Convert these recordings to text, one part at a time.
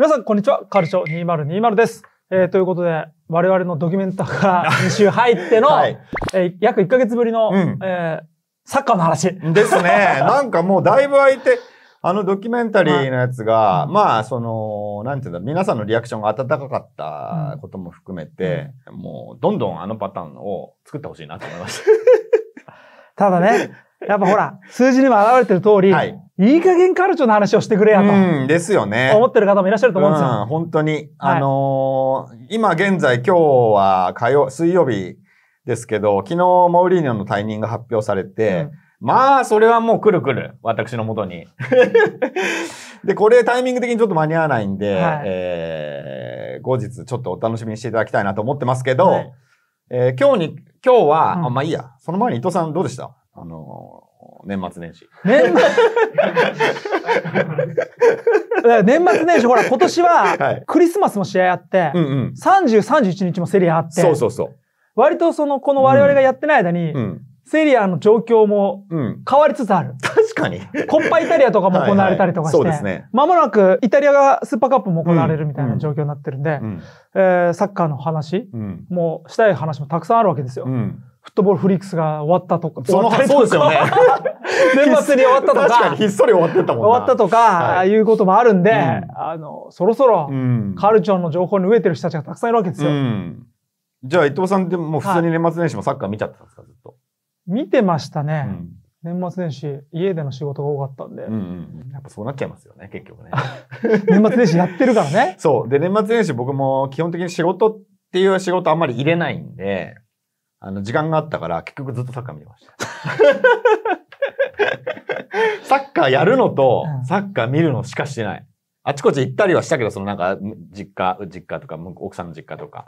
皆さん、こんにちは。カルチョ2020です。えー、ということで、我々のドキュメンターが2 週入っての、はい、えー、約1ヶ月ぶりの、うん、えー、サッカーの話。ですね。なんかもうだいぶ空いて、あのドキュメンタリーのやつが、はい、まあ、その、なんていうんだ、皆さんのリアクションが温かかったことも含めて、うん、もう、どんどんあのパターンを作ってほしいなと思いました。ただね、やっぱほら、数字にも表れてる通り、はい、いい加減カルチョの話をしてくれやと。うん、ですよね。思ってる方もいらっしゃると思うんですよ。うん、本当に。あのーはい、今現在、今日は火曜、水曜日ですけど、昨日、モウリーニョの退任が発表されて、うん、まあ、それはもうくるくる、私のもとに。で、これタイミング的にちょっと間に合わないんで、はい、えー、後日ちょっとお楽しみにしていただきたいなと思ってますけど、はい、えー、今日に、今日は、うん、あ、まあいいや。その前に伊藤さんどうでしたあのー、年末年始。年末 年末年始、ほら、今年は、クリスマスも試合あって、うんうん、30、31日もセリアあって、そうそうそう。割とその、この我々がやってない間に、うんうんセリアの状況も変わりつつある。うん、確かに。コッパイタリアとかも行われたりとかして、はいはい、そうですね。まもなくイタリアがスーパーカップも行われるみたいな状況になってるんで、うんうん、えー、サッカーの話、もう、したい話もたくさんあるわけですよ。うんフットボールフリックスが終わったとか。その、そうですよね。年末に終わったとか。確かにひっそり終わってたもんな。終わったとか、い、いうこともあるんで、あの、そろそろ、カルチョンの情報に飢えてる人たちがたくさんいるわけですよ。うん、じゃあ、伊藤さんってもう普通に年末年始もサッカー見ちゃってたんですか、ずっと。見てましたね。うん、年末年始、家での仕事が多かったんで、うんうん。やっぱそうなっちゃいますよね、結局ね。年末年始やってるからね。そう。で、年末年始僕も基本的に仕事っていう仕事あんまり入れないんで、あの、時間があったから、結局ずっとサッカー見てました。サッカーやるのと、サッカー見るのしかしてない。あちこち行ったりはしたけど、そのなんか、実家、実家とか、奥さんの実家とか。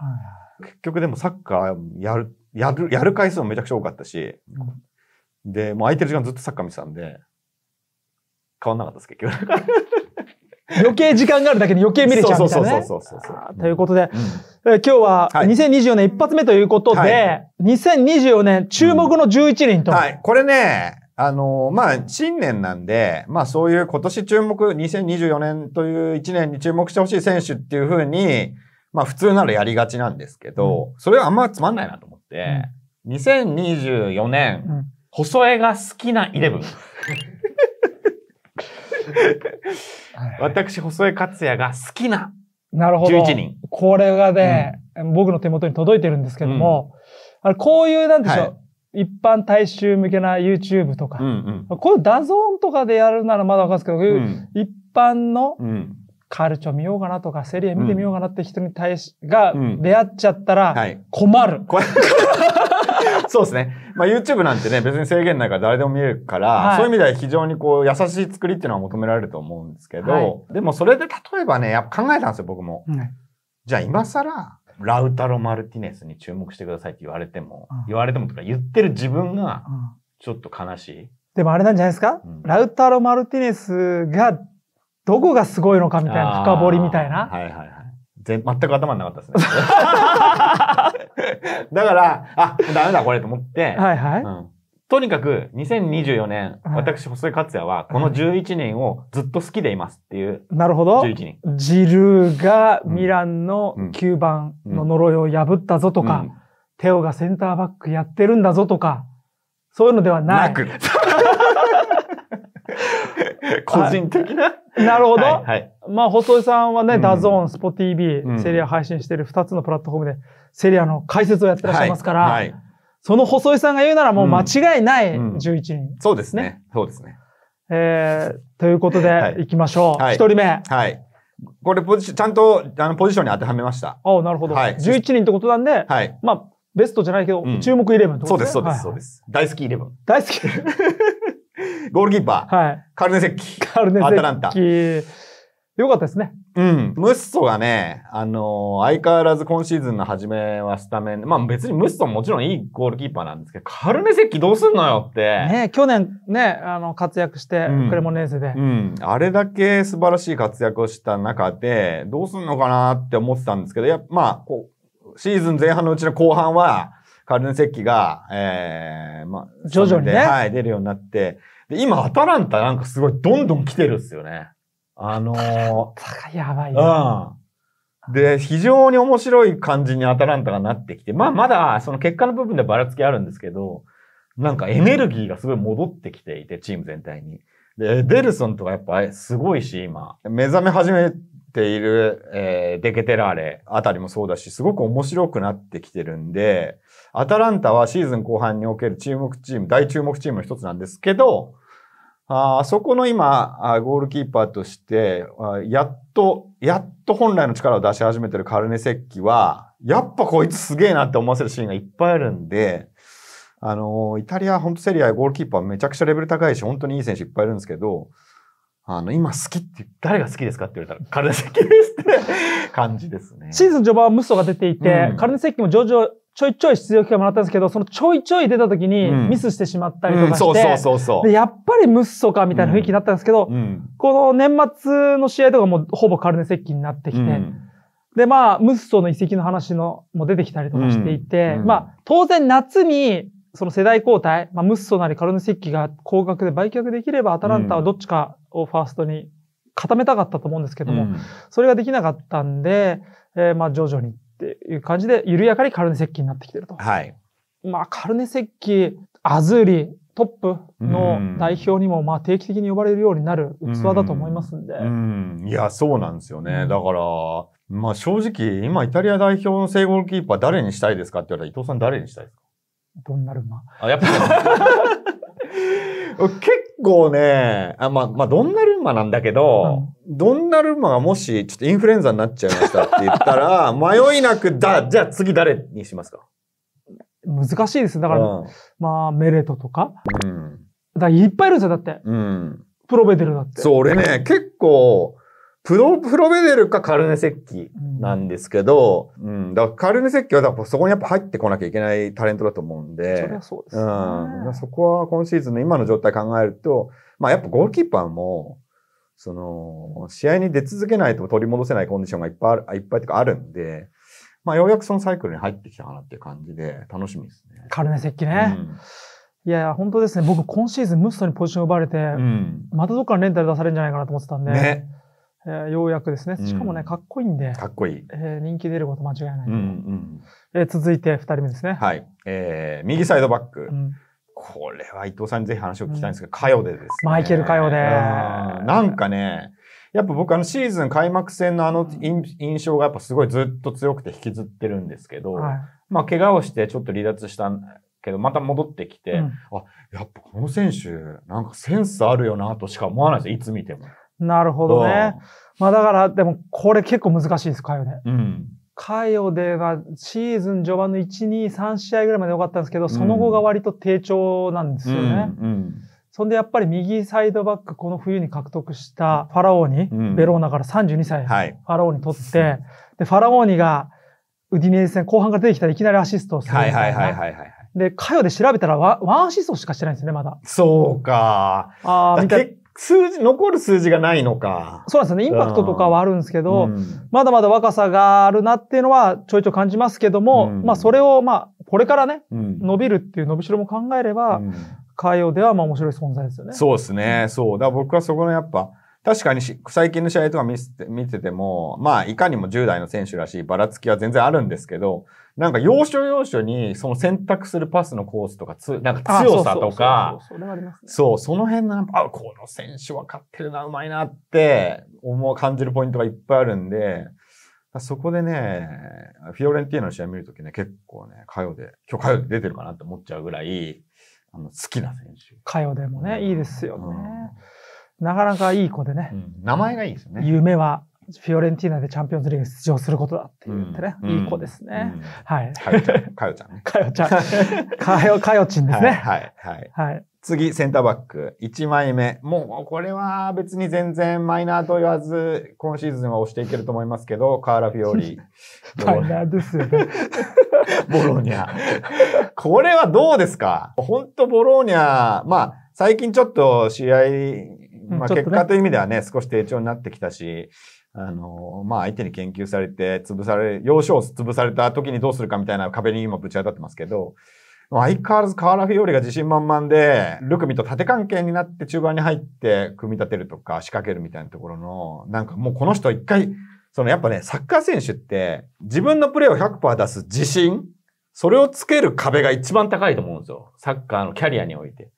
結局でもサッカーやる、やる、やる回数もめちゃくちゃ多かったし、うん、で、もう空いてる時間ずっとサッカー見てたんで、変わんなかったです、結局。余計時間があるだけで余計見れちゃうみたいな、ね。そうそうそうそうということで、うん、今日は2024年一発目ということで、はい、2024年注目の11人と、うん、はい。これね、あのー、まあ、新年なんで、まあそういう今年注目、2024年という1年に注目してほしい選手っていうふうに、まあ普通ならやりがちなんですけど、うん、それはあんまつまんないなと思って、うん、2024年、細江が好きなイレブン。私、細江克也が好きななるほど。11人。これがね、うん、僕の手元に届いてるんですけども、うん、あれこういう、なんでしょう、はい、一般大衆向けな YouTube とか、うんうん、こういうダゾーンとかでやるならまだわかるんですけど、うん、一般のカルチョ見ようかなとか、セリエ見てみようかなって人に対し、が出会っちゃったら、困る。はい、そうですね。まあ YouTube なんてね、別に制限ないから誰でも見えるから、はい、そういう意味では非常にこう、優しい作りっていうのは求められると思うんですけど、はい、でもそれで例えばね、やっぱ考えたんですよ、僕も。じゃあ今更、ラウタロ・マルティネスに注目してくださいって言われても、うん、言われてもとか言ってる自分が、ちょっと悲しい。でもあれなんじゃないですか、うん、ラウタロ・マルティネスが、どこがすごいのかみたいな、深掘りみたいな。はいはいはい。全く頭になかったですね。だから、あ、ダメだこれと思って、はいはい。うん、とにかく、2024年、私、細井克也は、この11年をずっと好きでいますっていう。なるほど。11人。ジルーがミランの9番の呪いを破ったぞとか、テオがセンターバックやってるんだぞとか、そういうのではない。なく。個人的な。なるほど。はいまあ、細井さんはね、ダゾーン、スポ TV、セリア配信してる2つのプラットフォームで、セリアの解説をやってらっしゃいますから、はいはい、その細井さんが言うならもう間違いない11人、ねうんうん、そうですね。そうですね。えー、ということで、行きましょう。一、人目。はい。これポジション、ちゃんとあのポジションに当てはめました。ああ、なるほど。はい、11人ってことなんで、はい、まあ、ベストじゃないけど、うん、注目イレブンってことですね。そうです、そうです、そうです。大好きイレブン。大好き。ゴールキーパー。はい。カルネセッキ。カルネセッキ。アタランタ。よかったですね。うん。ムッソがね、あのー、相変わらず今シーズンの初めはスタメン。まあ別にムッソももちろんいいゴールキーパーなんですけど、カルネセッキどうすんのよって。ね去年ね、あの、活躍して、クレモネーゼで、うん、うん。あれだけ素晴らしい活躍をした中で、どうすんのかなって思ってたんですけど、やまあ、こう、シーズン前半のうちの後半は、カルネセッキが、ええー、まあ、徐々にね。はい、出るようになって、で、今、アタランタなんかすごいどんどん来てるっすよね。うんあのー、やばいよ、うん。で、非常に面白い感じにアタランタがなってきて、まあまだその結果の部分でばらつきあるんですけど、なんかエネルギーがすごい戻ってきていて、チーム全体に。で、デルソンとかやっぱすごいし、今。目覚め始めている、えー、デケテラーレあたりもそうだし、すごく面白くなってきてるんで、アタランタはシーズン後半における注目チーム、大注目チームの一つなんですけど、あそこの今、ゴールキーパーとして、やっと、やっと本来の力を出し始めてるカルネセッキは、やっぱこいつすげえなって思わせるシーンがいっぱいあるんで、あの、イタリア、本当セリア、ゴールキーパーめちゃくちゃレベル高いし、本当にいい選手いっぱいいるんですけど、あの、今好きって、誰が好きですかって言われたら、カルネセッキですって感じですね。シーズン序盤はムスが出ていて、うん、カルネセッキも徐々ちょいちょい出場機会もらったんですけど、そのちょいちょい出た時にミスしてしまったりとかして、うんうん、そうそうそうでやっぱりムッソかみたいな雰囲気になったんですけど、うん、この年末の試合とかもほぼカルネ接近になってきて、で、まあ、ムッソの移籍の話のも出てきたりとかしていて、まあ、当然夏にその世代交代、まあ、ムッソなりカルネ石器が高額で売却できれば、アタランタはどっちかをファーストに固めたかったと思うんですけども、うん、それができなかったんで、えー、まあ徐々にっていう感じで、緩やかにカルネ石器になってきてると。はい。まあ、カルネ石器、アズーリ、トップの代表にもまあ定期的に呼ばれるようになる器だと思いますんで。うん、うん、いや、そうなんですよね。だから、まあ正直、今イタリア代表の正ゴールキーパー誰にしたいですかって言われたら伊藤さん誰にしたいですかどンなるあ、やっぱ 結構ね、あまあ、まあ、どんなルンマなんだけど、うん、なルンマがもし、ちょっとインフルエンザになっちゃいましたって言ったら、迷いなくだ、じゃあ次誰にしますか難しいです。だから、うん、まあ、メレトとか。うん。だいっぱいいるんですよ、だって。うん。プロベデルだって。そう、俺ね、結構、プロ、プロベデルかカルネ石器なんですけど、うん、うん、だからカルネ石器はだそこにやっぱ入ってこなきゃいけないタレントだと思うんで、そそうです、ね、うん。そこは今シーズンの今の状態考えると、まあやっぱゴールキーパーも、その、試合に出続けないと取り戻せないコンディションがいっぱいある、いっぱいとかあるんで、まあようやくそのサイクルに入ってきたかなっていう感じで、楽しみですね。カルネ石器ね。うんいや、本当ですね。僕、今シーズン、ムストにポジション奪われて、うん、またどっかのレンタル出されるんじゃないかなと思ってたんで。ね。えー、ようやくですね。しかもね、かっこいいんで。かっこいい。えー、人気出ること間違いない。うんうんえー、続いて2人目ですね。はい。えー、右サイドバック。うんこれは伊藤さんにぜひ話を聞きたいんですけど、うん、カです、ね、マイケル・かよで。なんかね、やっぱ僕あのシーズン開幕戦のあの印象がやっぱすごいずっと強くて引きずってるんですけど、はい、まあ怪我をしてちょっと離脱したけど、また戻ってきて、うん、あ、やっぱこの選手、なんかセンスあるよなとしか思わないですいつ見ても。なるほどね。まあだから、でもこれ結構難しいです、カヨデ。うん。カヨデはシーズン序盤の1、2、3試合ぐらいまで良かったんですけど、その後が割と低調なんですよね。うん、うんうんそんでやっぱり右サイドバック、この冬に獲得したファラオーニ、うん、ベローナから32歳、はい、ファラオーニ取って、で、ファラオーニがウディネーズ戦後半から出てきたらいきなりアシストをするはいはいはいはい、はい。で、カヨで調べたらワワンアシストしかしてないんですよね、まだ。そうか。ああ、結数字、残る数字がないのか。そうですね。インパクトとかはあるんですけど、うん、まだまだ若さがあるなっていうのはちょいちょい感じますけども、うん、まあそれをまあ、これからね、うん、伸びるっていう伸びしろも考えれば、海洋ではまあ面白い存在ですよね。そうですね。そう。だから僕はそこのやっぱ、確かに最近の試合とか見見てても、まあ、いかにも10代の選手らしいばらつきは全然あるんですけど、なんか要所要所にその選択するパスのコースとかつ、なんか強さとか、そう、その辺の、あ、この選手分かってるな、うまいなって思う、感じるポイントがいっぱいあるんで、そこでね、フィオレンティーナの試合見るときね、結構ね、火曜で、今日火曜で出てるかなって思っちゃうぐらい、あの好きな選手。火曜でもね、いいですよね。うんなかなかいい子でね。うん、名前がいいですよね。夢はフィオレンティーナでチャンピオンズリーグ出場することだって言ってね、うん、いい子ですね。うん、はい。かよちゃん。か よちゃん。かよかよ、ちんですね。はい、はい、はい。次、センターバック。1枚目。もう、これは別に全然マイナーと言わず、今シーズンは押していけると思いますけど、カーラ・フィオリ。マイナーですよね。ボローニャ。これはどうですか本当ボローニャ、まあ、最近ちょっと試合まあ、結果という意味ではね、少し低調になってきたし、あの、まあ、相手に研究されて、潰され、要所を潰された時にどうするかみたいな壁に今ぶち当たってますけど、相変わらず河原フィオリが自信満々で、ルクミと縦関係になって中盤に入って組み立てるとか仕掛けるみたいなところの、なんかもうこの人一回、そのやっぱね、サッカー選手って自分のプレーを100%出す自信、それをつける壁が一番高いと思うんですよ。サッカーのキャリアにおいて。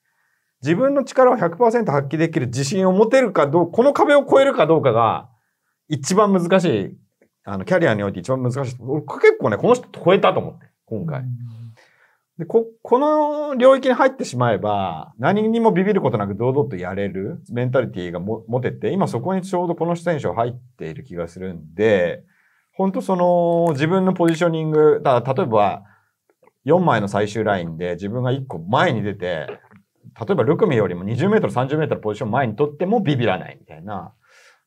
自分の力を100%発揮できる自信を持てるかどう、この壁を越えるかどうかが、一番難しい、あの、キャリアにおいて一番難しい。俺結構ね、この人超えたと思って、今回。でこ、この領域に入ってしまえば、何にもビビることなく堂々とやれるメンタリティがも持てて、今そこにちょうどこの選手入っている気がするんで、本当その自分のポジショニング、だ例えば4枚の最終ラインで自分が1個前に出て、例えばルクミよりも20メートル、30メートルポジション前にとってもビビらないみたいな、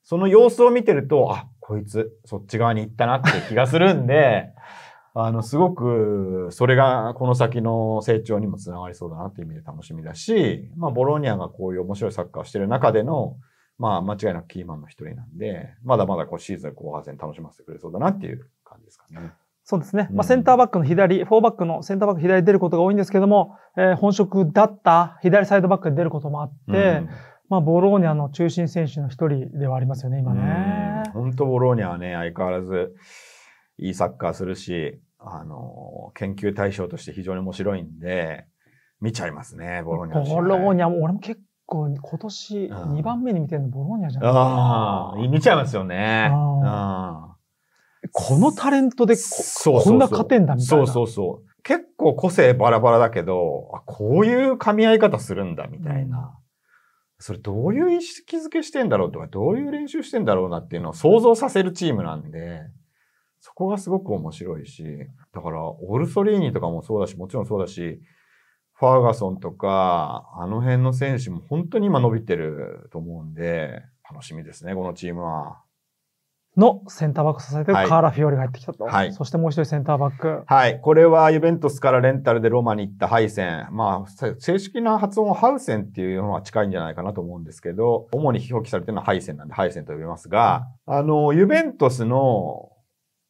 その様子を見てると、あ、こいつ、そっち側に行ったなって気がするんで、あの、すごく、それがこの先の成長にもつながりそうだなっていう意味で楽しみだし、まあ、ボローニャがこういう面白いサッカーをしてる中での、まあ、間違いなくキーマンの一人なんで、まだまだこうシーズン後半戦楽しませてくれそうだなっていう感じですかね。そうですね。まあ、センターバックの左、フォーバックのセンターバック左出ることが多いんですけども、えー、本職だった左サイドバックで出ることもあって、まあ、ボローニャの中心選手の一人ではありますよね、今ね。本当ボローニャはね、相変わらず、いいサッカーするし、あの、研究対象として非常に面白いんで、見ちゃいますね、ボローニャ、ボローニャも、俺も結構今年2番目に見てるのボローニャじゃないですか。ああ、見ちゃいますよね。あこのタレントでこそうこんな勝てんだみたいな。そうそうそう。結構個性バラバラだけど、あこういう噛み合い方するんだみたいな。それどういう意識づけしてんだろうとか、どういう練習してんだろうなっていうのを想像させるチームなんで、そこがすごく面白いし、だから、オルソリーニとかもそうだし、もちろんそうだし、ファーガソンとか、あの辺の選手も本当に今伸びてると思うんで、楽しみですね、このチームは。のセンターバックを支えて、カーラ・フィオリが入ってきたと、はい、そしてもう一人センターバック。はい、これはユベントスからレンタルでローマに行ったハイセン。まあ、正式な発音はハウセンっていうのは近いんじゃないかなと思うんですけど、主に表記されてるのはハイセンなんで、ハイセンと呼びますが、あの、ユベントスの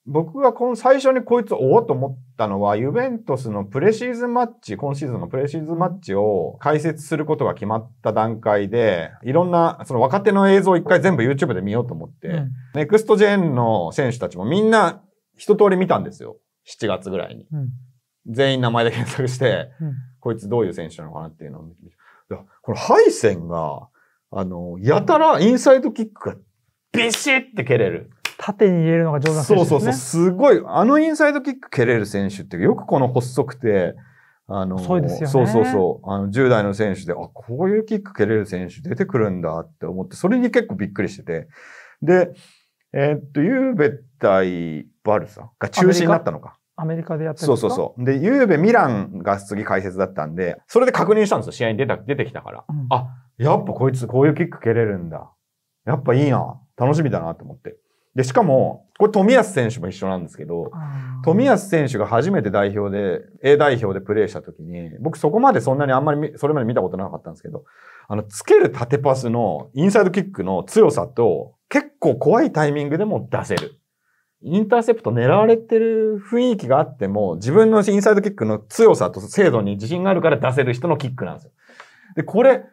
僕がこの最初にこいつおおと思ったのは、ユベントスのプレシーズンマッチ、今シーズンのプレシーズンマッチを解説することが決まった段階で、いろんな、その若手の映像を一回全部 YouTube で見ようと思って、うん、ネクストジェンの選手たちもみんな一通り見たんですよ。7月ぐらいに。うん、全員名前で検索して、うん、こいつどういう選手なのかなっていうのを見て。このハイセンが、あの、やたらインサイドキックがビシッて蹴れる。縦に入れるのが上手な選手ですね。そうそうそう。すごい。あのインサイドキック蹴れる選手ってよくこの細くて、あの、そうですよね。そうそうそう。あの、10代の選手で、あ、こういうキック蹴れる選手出てくるんだって思って、それに結構びっくりしてて。で、えー、っと、ユーベ対バルサが中心になったのか。アメリカでやってるそうそうそう。で、ゆうべミランが次解説だったんで、それで確認したんですよ。試合に出た、出てきたから。うん、あ、やっぱこいつこういうキック蹴れるんだ。やっぱいいな。楽しみだなと思って。で、しかも、これ冨安選手も一緒なんですけど、冨安選手が初めて代表で、A 代表でプレーした時に、僕そこまでそんなにあんまり、それまで見たことなかったんですけど、あの、つける縦パスのインサイドキックの強さと、結構怖いタイミングでも出せる。インターセプト狙われてる雰囲気があっても、自分のインサイドキックの強さと精度に自信があるから出せる人のキックなんですよ。で、これ、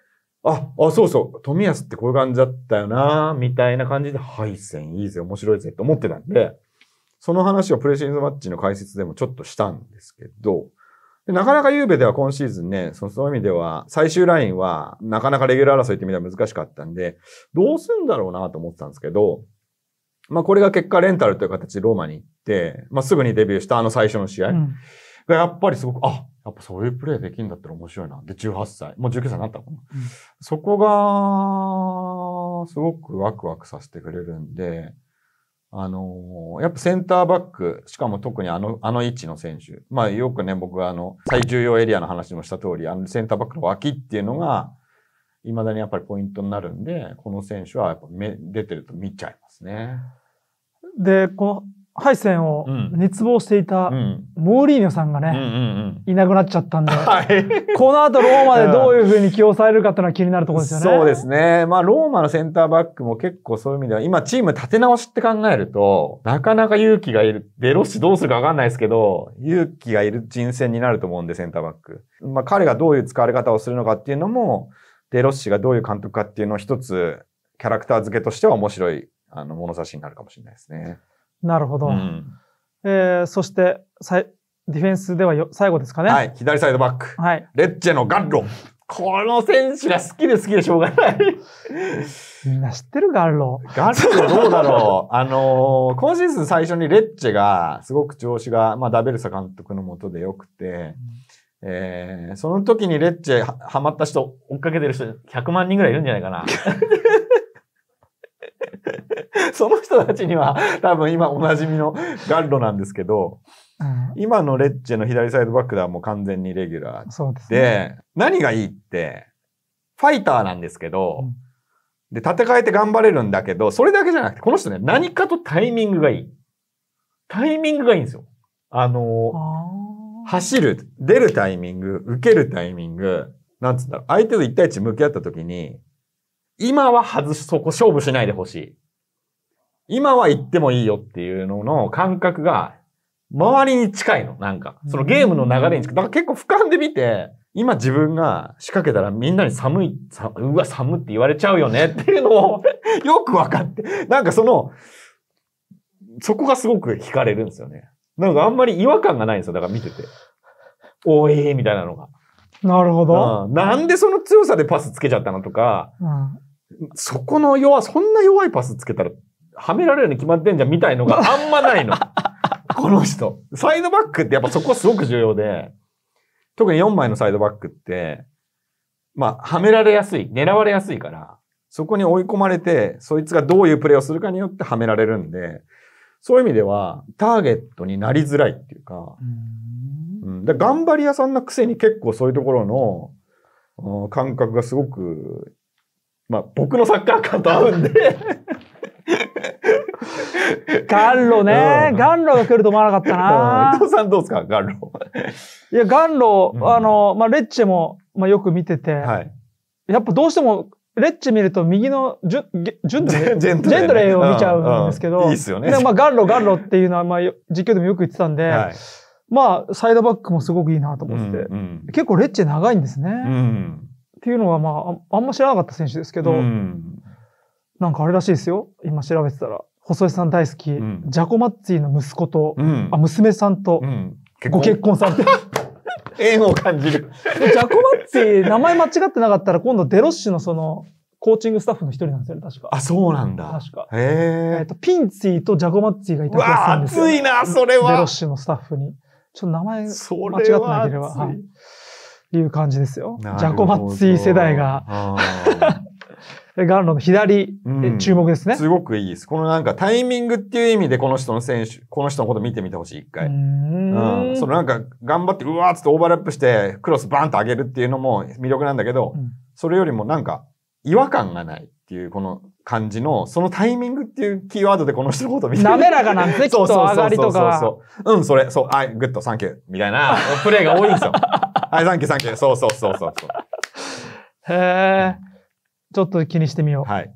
あ、あ、そうそう、富安ってこういう感じだったよな、みたいな感じで、配線いいぜ、面白いぜって思ってたんで、その話をプレシーズンマッチの解説でもちょっとしたんですけど、なかなかゆうべでは今シーズンね、その意味では、最終ラインは、なかなかレギュラー争いってみたら難しかったんで、どうすんだろうなと思ってたんですけど、まあこれが結果レンタルという形でローマに行って、まあすぐにデビューしたあの最初の試合。うんがやっぱりすごく、あ、やっぱそういうプレイできるんだったら面白いな。で、18歳。もう19歳になったかな。うん、そこが、すごくワクワクさせてくれるんで、あのー、やっぱセンターバック、しかも特にあの、あの位置の選手。まあよくね、僕があの、最重要エリアの話もした通り、あのセンターバックの脇っていうのが、未だにやっぱりポイントになるんで、この選手はやっぱ目出てると見ちゃいますね。で、こう、敗戦を熱望していたモーリーニョさんがね、いなくなっちゃったんで、はい、この後ローマでどういうふうに起用されるかっていうのは気になるところですよね。そうですね。まあローマのセンターバックも結構そういう意味では、今チーム立て直しって考えると、なかなか勇気がいる。デロッシどうするかわかんないですけど、勇気がいる人選になると思うんで、センターバック。まあ彼がどういう使われ方をするのかっていうのも、デロッシがどういう監督かっていうのを一つ、キャラクター付けとしては面白い、あの、物差しになるかもしれないですね。なるほど。うん、えー、そしてさい、ディフェンスではよ最後ですかね。はい、左サイドバック。はい、レッチェのガッロ。この選手が好きで好きでしょうがないみんな知ってるガッロ。ガッロどうだろうあのー、今シーズン最初にレッチェが、すごく調子が、まあ、ダベルサ監督のもとで良くて、えー、その時にレッチェハマった人、追っかけてる人100万人ぐらいいるんじゃないかな。その人たちには多分今おなじみのガッロなんですけど、うん、今のレッチェの左サイドバックではもう完全にレギュラーで、そうですね、何がいいって、ファイターなんですけど、うん、で、立て替えて頑張れるんだけど、それだけじゃなくて、この人ね、何かとタイミングがいい。タイミングがいいんですよ。あの走る、出るタイミング、受けるタイミング、なんつうただろう、相手と一対一向き合った時に、今は外す、そこ勝負しないでほしい。今は行ってもいいよっていうのの感覚が、周りに近いの、なんか。そのゲームの流れに近い。だから結構俯瞰で見て、今自分が仕掛けたらみんなに寒い、うわ、寒って言われちゃうよね っていうのを よく分かって、なんかその、そこがすごく惹かれるんですよね。なんかあんまり違和感がないんですよ、だから見てて。おえー、みたいなのが。なるほど、うん、なんでその強さでパスつけちゃったのとか、うん、そこの弱、そんな弱いパスつけたらはめられるに決まってんじゃんみたいのがあんまないの。この人。サイドバックってやっぱそこすごく重要で、特に4枚のサイドバックって、まあ、はめられやすい、狙われやすいから、そこに追い込まれて、そいつがどういうプレーをするかによってはめられるんで、そういう意味では、ターゲットになりづらいっていうか、うん、だか頑張り屋さんなくせに結構そういうところの、感覚がすごく、まあ、僕のサッカー感と合うんで元路ね、元路が来ると思わなかったな、伊藤さんどうですか元路。いや、元路、あの、まあ、レッチェも、まあ、よく見てて、はい、やっぱどうしても、レッチェ見ると右のジュジュンドレジェントレを見ちゃうんですけど、いいっすよね。でまあ、元路元路っていうのは、まあ、実況でもよく言ってたんで、はい、まあ、サイドバックもすごくいいなと思ってて、うんうん、結構レッチェ長いんですね。うんっていうのは、まあ、あんま知らなかった選手ですけど、うん、なんかあれらしいですよ。今調べてたら。細江さん大好き、うん、ジャコマッツィの息子と、うん、あ娘さんと、ご結婚されて。縁を感じる。ジャコマッツィ、名前間違ってなかったら、今度デロッシュのその、コーチングスタッフの一人なんですよ、確か。あ、そうなんだ。確か。えっと、ピンツィとジャコマッツィがいた気んですよ。熱いな、それは。デロッシュのスタッフに。ちょっと名前間違ってなければ。はい。いう感じですよ。ジャコマッツィ世代が。ガンロの左、う注目ですね、すごくいいです。このなんかタイミングっていう意味でこの人の選手、この人のこと見てみてほしい、一回。うんうん、そのなんか頑張って、うわーっつってオーバーラップして、クロスバンと上げるっていうのも魅力なんだけど、うん、それよりもなんか違和感がないっていう、この感じの、そのタイミングっていうキーワードでこの人のこと見て滑らかなんですね、きっと上がりとか。そうそうそううん、それ、そう、はい、グッド、サンキュー、みたいな プレイが多いんですよ。はい、サンキュー、サンキュー、そうそうそうそうそう。へえ。ちょっと気にしてみよう。はい。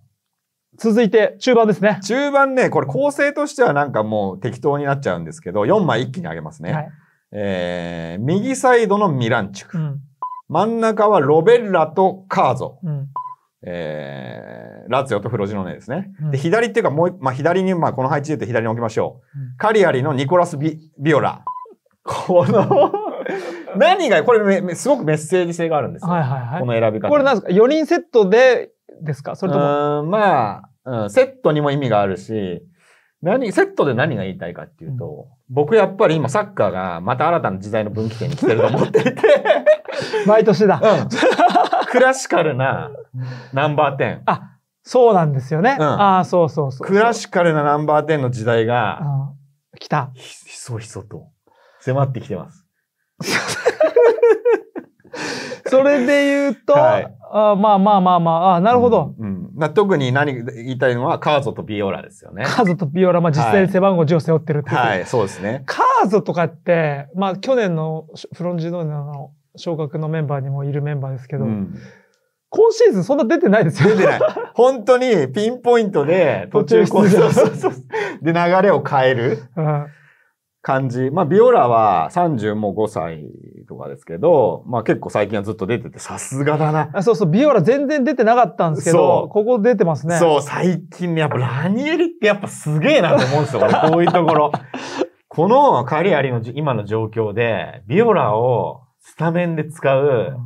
続いて、中盤ですね。中盤ね、これ構成としてはなんかもう適当になっちゃうんですけど、4枚一気に上げますね。はい、えー、右サイドのミランチュク。うん、真ん中はロベッラとカーゾ。うん、えー、ラツヨとフロジノネですね。うん、で、左っていうかもう、まあ、左に、まあ、この配置で言うと左に置きましょう。カリアリのニコラスビ・ビオラ。この何が、これすごくメッセージ性があるんですよ。はいはいはい。この選び方。これなんですか ?4 人セットでですかそれとも。まあ、うん、セットにも意味があるし、何、セットで何が言いたいかっていうと、うん、僕やっぱり今サッカーがまた新たな時代の分岐点に来てると思っていて。毎年だ。うん。クラシカルなナンバー10。あ、そうなんですよね。うん、ああ、そうそうそうクラシカルなナンバー10の時代が、来た。ひそひそと迫ってきてます。それで言うと、はい、あまあまあまあまあ、あなるほど。うん、うん、特に何言いたいのは、カーゾとビオラですよね。カーゾとビオラ、まあ実際に背番号10を背負ってるっていう、はい、はい、そうですね。カーゾとかって、まあ去年のフロンジーノーの昇格のメンバーにもいるメンバーですけど、うん今シーズンそんな出てないですよ。出てない。本当にピンポイントで途中出場。で流れを変える。うん感じ。まあ、ビオラは35歳とかですけど、まあ結構最近はずっと出てて、さすがだな。そうそう、ビオラ全然出てなかったんですけど、ここ出てますね。そう、最近ね、やっぱラニエリってやっぱすげえなと思うんですよ、こういうところ。このカリアリの今の状況で、ビオラをスタメンで使う、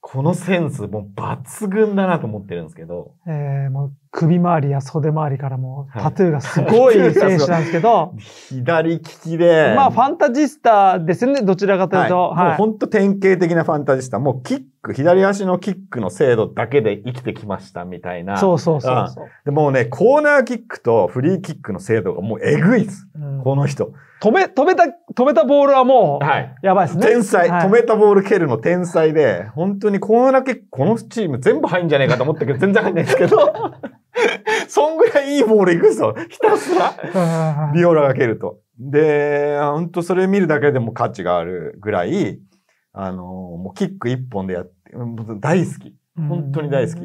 このセンス、もう抜群だなと思ってるんですけど。ええー、もう首周りや袖周りからもタトゥーがすごい選手なんですけど。左利きで。まあファンタジスタですね、どちらかというと。はい、もう本当典型的なファンタジスタ。もうキック、左足のキックの精度だけで生きてきましたみたいな。そうそうそうそう、うん、でもうね、コーナーキックとフリーキックの精度がもうえぐいです。うん、この人。止め、止めた、止めたボールはもう、はい。やばいですね。天才、止めたボール蹴るの天才で、本当にコーナーキック、このチーム全部入んじゃねえかと思ったけど、全然入んないですけど。そんぐらいいいボールいくぞ。ひたすら、ビオラが蹴ると。で、本当それ見るだけでも価値があるぐらい、あの、もうキック一本でやって、大好き。本当に大好き。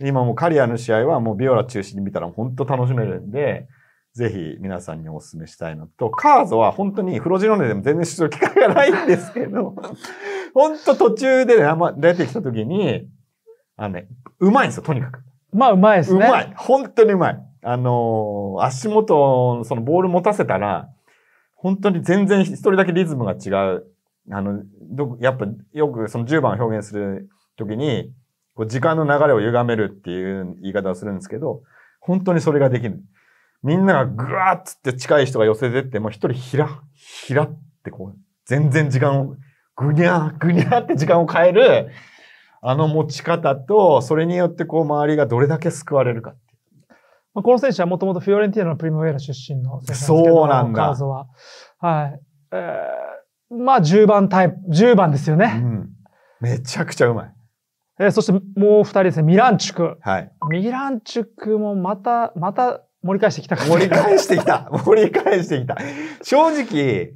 今もうカリアの試合はもうビオラ中心に見たら本当楽しめるんで、ぜひ皆さんにお勧めしたいのと、カーゾは本当にフロジロネでも全然出場機会がないんですけど、本 当途中で、ね、出てきた時に、あのね、うまいんですよ、とにかく。まあ、うまいですね。うまい。本当にうまい。あのー、足元、そのボール持たせたら、本当に全然一人だけリズムが違う。あの、どやっぱよくその10番を表現するときに、こう時間の流れを歪めるっていう言い方をするんですけど、本当にそれができる。みんながぐわーっつって近い人が寄せてって、もう一人ひら、ひらってこう、全然時間を、ぐにゃー、ぐにゃーって時間を変える、あの持ち方と、それによってこう周りがどれだけ救われるかまあ、この選手はもともとフィオレンティーナのプリムウェイラ出身の選手ですそうなんだ。カーゾは。はい。えー、まあ10番タイプ、10番ですよね。うん。めちゃくちゃうまい。えー、そしてもう二人ですね、ミランチュク。はい。ミランチュクもまた、また盛り返してきた盛り返してきた。盛り返してきた。正直、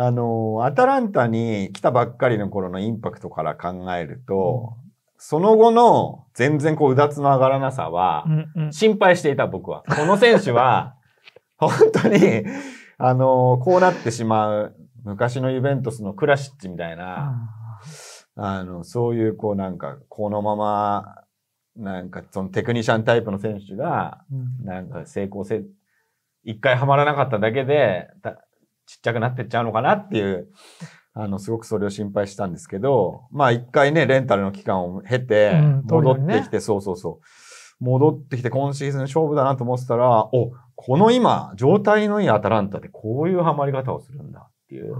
あの、アタランタに来たばっかりの頃のインパクトから考えると、うん、その後の全然こう、うだつの上がらなさは、心配していた僕は。この選手は、本当に、あの、こうなってしまう、昔のユベントスのクラシッチみたいな、あの、そういうこうなんか、このまま、なんかそのテクニシャンタイプの選手が、なんか成功せ、一回はまらなかっただけで、ちっちゃくなってっちゃうのかなっていう、あの、すごくそれを心配したんですけど、まあ一回ね、レンタルの期間を経て、戻ってきて、そうそうそう。戻ってきて、今シーズン勝負だなと思ってたら、お、この今、状態のいいアタランタってこういうハマり方をするんだっていう。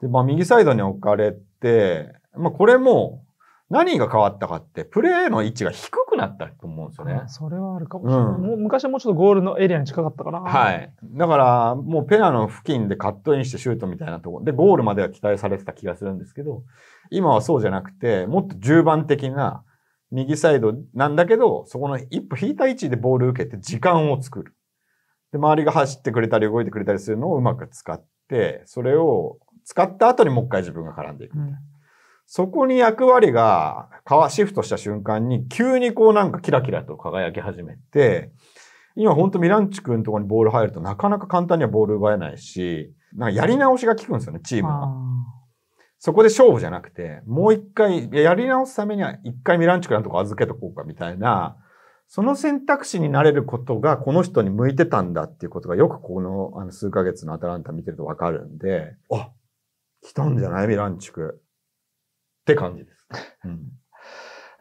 で、まあ右サイドに置かれて、まあこれも、何が変わったかって、プレーの位置が低なったと思うんですよね。それはあるかもしれない。うん、もう昔はもうちょっとゴールのエリアに近かったかな。はい。だから、もうペナの付近でカットインしてシュートみたいなところで、ゴールまでは期待されてた気がするんですけど、今はそうじゃなくて、もっと10番的な右サイドなんだけど、そこの一歩引いた位置でボール受けて時間を作る。で、周りが走ってくれたり動いてくれたりするのをうまく使って、それを使った後にもう一回自分が絡んでいくみたいな。うんそこに役割がシフトした瞬間に急にこうなんかキラキラと輝き始めて、今ほんとミランチ君のところにボール入るとなかなか簡単にはボール奪えないし、なんかやり直しが効くんですよね、チームが。そこで勝負じゃなくて、もう一回、やり直すためには一回ミランチ君のとこ預けとこうかみたいな、その選択肢になれることがこの人に向いてたんだっていうことがよくこのあの数ヶ月のアタランタ見てるとわかるんで、あ、来たんじゃないミランチ君。って感じです。うん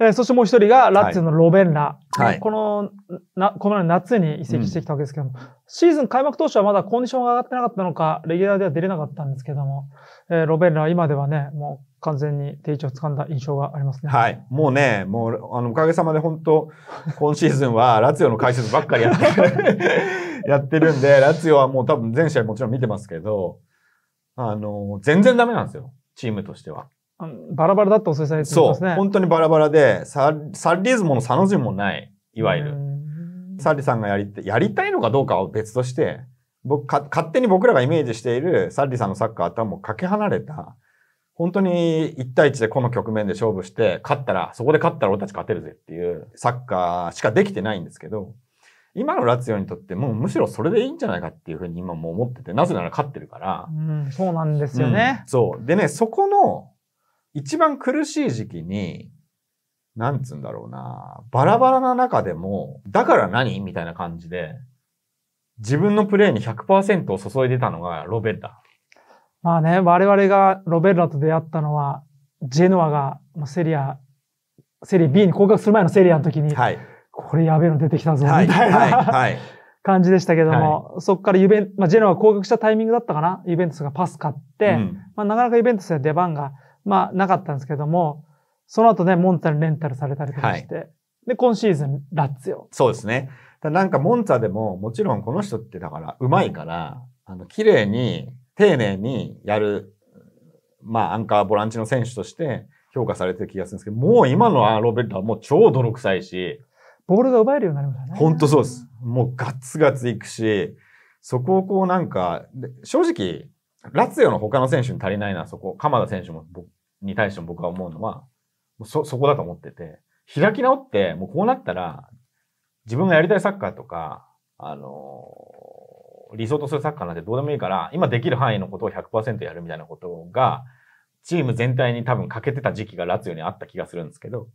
えそしてもう一人がラッツのロベンラ。はい、この、な、この夏に移籍してきたわけですけども、うん、シーズン開幕当初はまだコンディションが上がってなかったのか、レギュラーでは出れなかったんですけども、えー、ロベンラは今ではね、もう完全に定位置を掴んだ印象がありますね。はい。もうね、もう、あの、おかげさまで本当、今シーズンはラツィオの解説ばっかりやってる、やってるんで、ラツィオはもう多分全試合もちろん見てますけど、あの、全然ダメなんですよ、チームとしては。バラバラだってお世ですね。そう。本当にバラバラで、ササリーズものサのムもない、いわゆる。サリさんがやり、やりたいのかどうかは別として、僕、か、勝手に僕らがイメージしているサッリさんのサッカーとはもうかけ離れた、本当に1対1でこの局面で勝負して、勝ったら、そこで勝ったら俺たち勝てるぜっていうサッカーしかできてないんですけど、今のラツヨにとってもうむしろそれでいいんじゃないかっていうふうに今も思ってて、なぜなら勝ってるから。うん、そうなんですよね、うん、そう。でね、そこの一番苦しい時期に、なんつうんだろうな、バラバラな中でも、だから何みたいな感じで、自分のプレーに100%を注いでたのがロベッラ。まあね、我々がロベッラと出会ったのは、ジェノアがセリア、セリア B に降格する前のセリアの時に、はい、これやべえの出てきたぞ、みたいな、はいはい、感じでしたけども、そこからユベン、まあ、ジェノア降格したタイミングだったかな、ユベントスがパス買って、うん、まあ、なかなかユベントスは出番がまあ、なかったんですけども、その後ね、モンツァにレンタルされたりとかして、はい、で、今シーズン、ラッツよ。そうですね。なんか、モンツァでも、もちろんこの人ってだから、うまいから、あの、綺麗に、丁寧にやる、まあ、アンカーボランチの選手として評価されてる気がするんですけど、もう今のアーロベルトはもう超泥臭いし、ボールが奪えるようになりましたね。本当そうです。もうガッツガツいくし、そこをこうなんか、正直、ラツヨの他の選手に足りないのはそこ、鎌田選手もに対しても僕は思うのは、そ、そこだと思ってて、開き直って、もうこうなったら、自分がやりたいサッカーとか、あのー、理想とするサッカーなんてどうでもいいから、今できる範囲のことを100%やるみたいなことが、チーム全体に多分欠けてた時期がラツヨにあった気がするんですけど、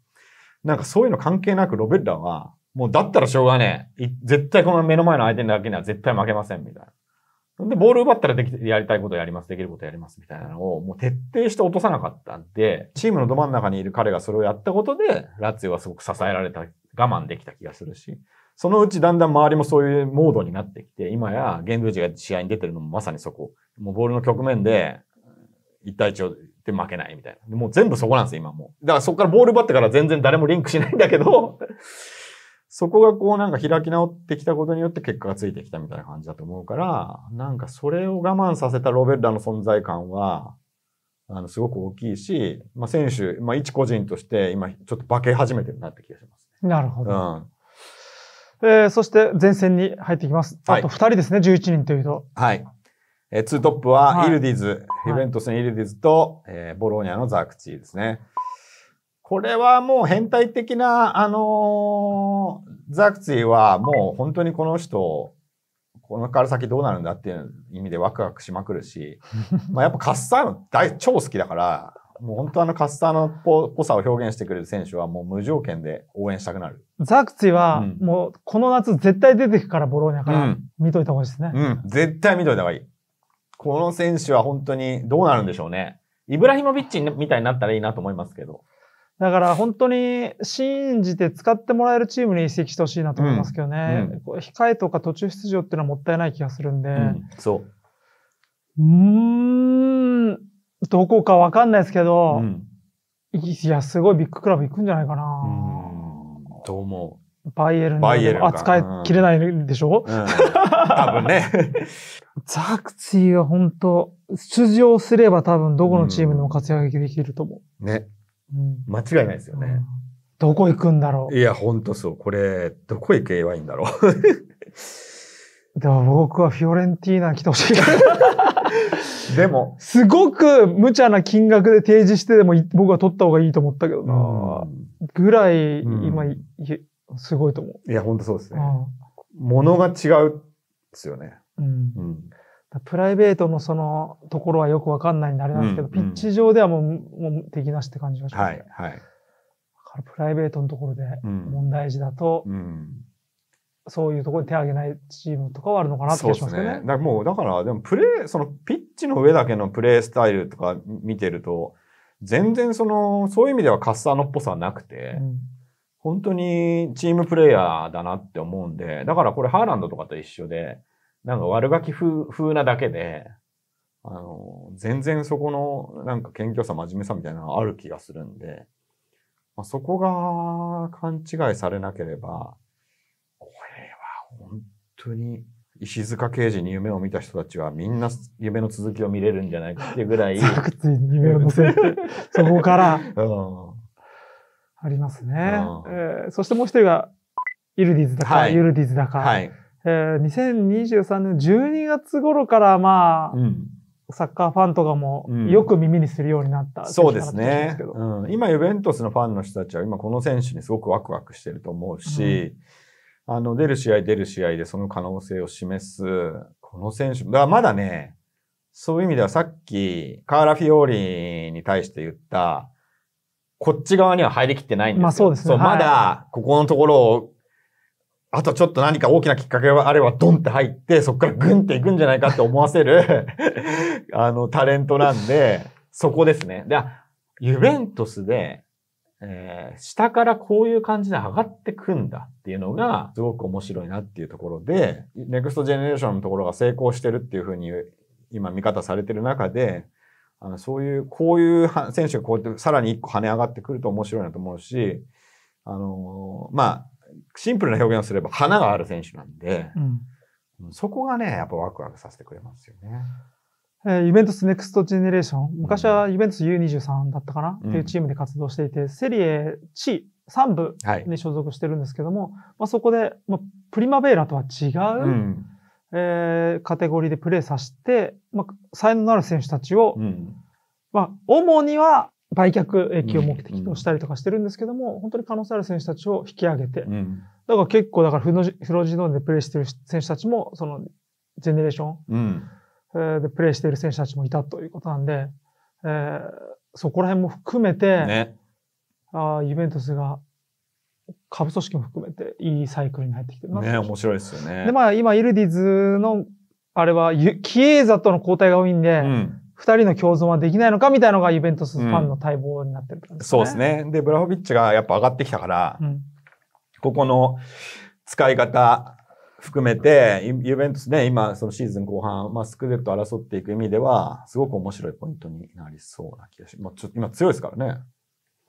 なんかそういうの関係なくロベッラは、もうだったらしょうがねえ。絶対この目の前の相手だけには絶対負けません、みたいな。で、ボール奪ったらできて、やりたいことやります、できることやります、みたいなのを、もう徹底して落とさなかったんで、チームのど真ん中にいる彼がそれをやったことで、ラッツィはすごく支えられた、我慢できた気がするし、そのうちだんだん周りもそういうモードになってきて、今や、ゲンドが試合に出てるのもまさにそこ。もうボールの局面で、一対一で負けないみたいな。もう全部そこなんですよ、今もう。だからそこからボール奪ってから全然誰もリンクしないんだけどそこがこうなんか開き直ってきたことによって結果がついてきたみたいな感じだと思うから、なんかそれを我慢させたロベッラの存在感は、あの、すごく大きいし、まあ、選手、まあ、一個人として、今、ちょっと化け始めてるなって気がします、なるほど。うんえー、そして前線に入ってきます。あと2人ですね、はい、11人というと。はい。えー、2トップはイルディズ、はい、イベントスのイルディズと、えー、ボローニャのザークチーですね。これはもう変態的な、あのー、ザクツィはもう本当にこの人、このから先どうなるんだっていう意味でワクワクしまくるし、まあやっぱカッサーの大超好きだから、もう本当あのカッサーのっぽさを表現してくれる選手はもう無条件で応援したくなる。ザクツィはもうこの夏絶対出てくからボローニャから、見といた方がいいですね、うん。絶対見といた方がいい。この選手は本当にどうなるんでしょうね。イブラヒモビッチみたいになったらいいなと思いますけど。だから本当に信じて使ってもらえるチームに移籍してほしいなと思いますけどね、うんうん、控えとか途中出場っていうのはもったいない気がするんで、うん、そう。うん、どこかわかんないですけど、うん、いや、すごいビッグクラブ行くんじゃないかな。と思う。バイエルン扱いきれないでしょ、うん、多分ね。ザクツィは本当、出場すれば多分どこのチームでも活躍できると思う。ね。間違いないですよね。どこ行くんだろう。いや、ほんとそう。これ、どこ行けばいいんだろう。でも僕はフィオレンティーナ来てほしい。でも。すごく無茶な金額で提示してでも僕は取った方がいいと思ったけどな。ぐらい、今、うん、すごいと思う。いや、ほんとそうですね。物が違うですよね。うん、うんプライベートのそのところはよくわかんないんであれなんですけど、うんうん、ピッチ上ではもう、もう敵なしって感じがしますね。はい、はい。だからプライベートのところで問題児だと、うん、うんそういうところに手挙げないチームとかはあるのかなって気がしますね。そうですね。だからもう、だから、でもプレー、そのピッチの上だけのプレースタイルとか見てると、全然その、そういう意味ではカッサーノっぽさはなくて、うん、本当にチームプレイヤーだなって思うんで、だからこれハーランドとかと一緒で、なんか悪ガキ風風なだけで、あの、全然そこの、なんか謙虚さ、真面目さみたいなのがある気がするんで、まあ、そこが勘違いされなければ、これは本当に、石塚刑事に夢を見た人たちはみんな夢の続きを見れるんじゃないかっていうぐらい。夢を乗せて、そこから。うんありますね。うん、えー、そしてもう一人が、イルディズだか、はい、ユルディズだか。はいえー、2023年12月頃からまあ、うん、サッカーファンとかもよく耳にするようになった、うん、そうですね、うん、今ユベントスのファンの人たちは今この選手にすごくワクワクしてると思うし、あの出る試合出る試合でその可能性を示すこの選手だまだねそういう意味ではさっきカーラ・フィオーリに対して言ったこっち側には入りきってないんですよ。まあそうですね。そう、まだ、ここのところをあとちょっと何か大きなきっかけがあればドンって入って、そこからグンっていくんじゃないかって思わせる あの、タレントなんで、そこですね。で、ユベントスで、えー、下からこういう感じで上がってくんだっていうのが、すごく面白いなっていうところで、ネクストジェネレーションのところが成功してるっていうふうに、今見方されてる中で、あのそういう、こういう選手がこうやってさらに一個跳ね上がってくると面白いなと思うし、あのー、まあ、シンプルな表現をすれば花がある選手なんで、うん、そこがね、やっぱワクワクさせてくれますよね。えー、ユベントスネクストジェネレーション。昔はユベントス U23 だったかな、うん、っていうチームで活動していて、セリエチ、3部に所属してるんですけども、はい、まあ、そこで、まあ、プリマベーラとは違う、うん、えー、カテゴリーでプレーさせて、まあ、才能のある選手たちを、うん、まあ、主には売却益を目的としたりとかしてるんですけども、うん、本当に可能性ある選手たちを引き上げて、うん、だから結構、だからフロジノンでプレーしてる選手たちも、その、ジェネレーション、えでプレーしている選手たちもいたということなんで、えー、そこら辺も含めて、ね、あユベントスが、下部組織も含めていいサイクルに入ってきてるす。ね、面白いですよね。で、まあ今、イルディズの、あれは、キエーザとの交代が多いんで、うん二人の共存はできないのかみたいなのがユベントスファンの待望になってるですね、うん、そうですね。で、ブラホビッチがやっぱ上がってきたから、うん、ここの使い方含めて、ユベントスね、今、そのシーズン後半、まあ、スクデット争っていく意味では、すごく面白いポイントになりそうな気がします。まあ、ちょっと今強いですからね。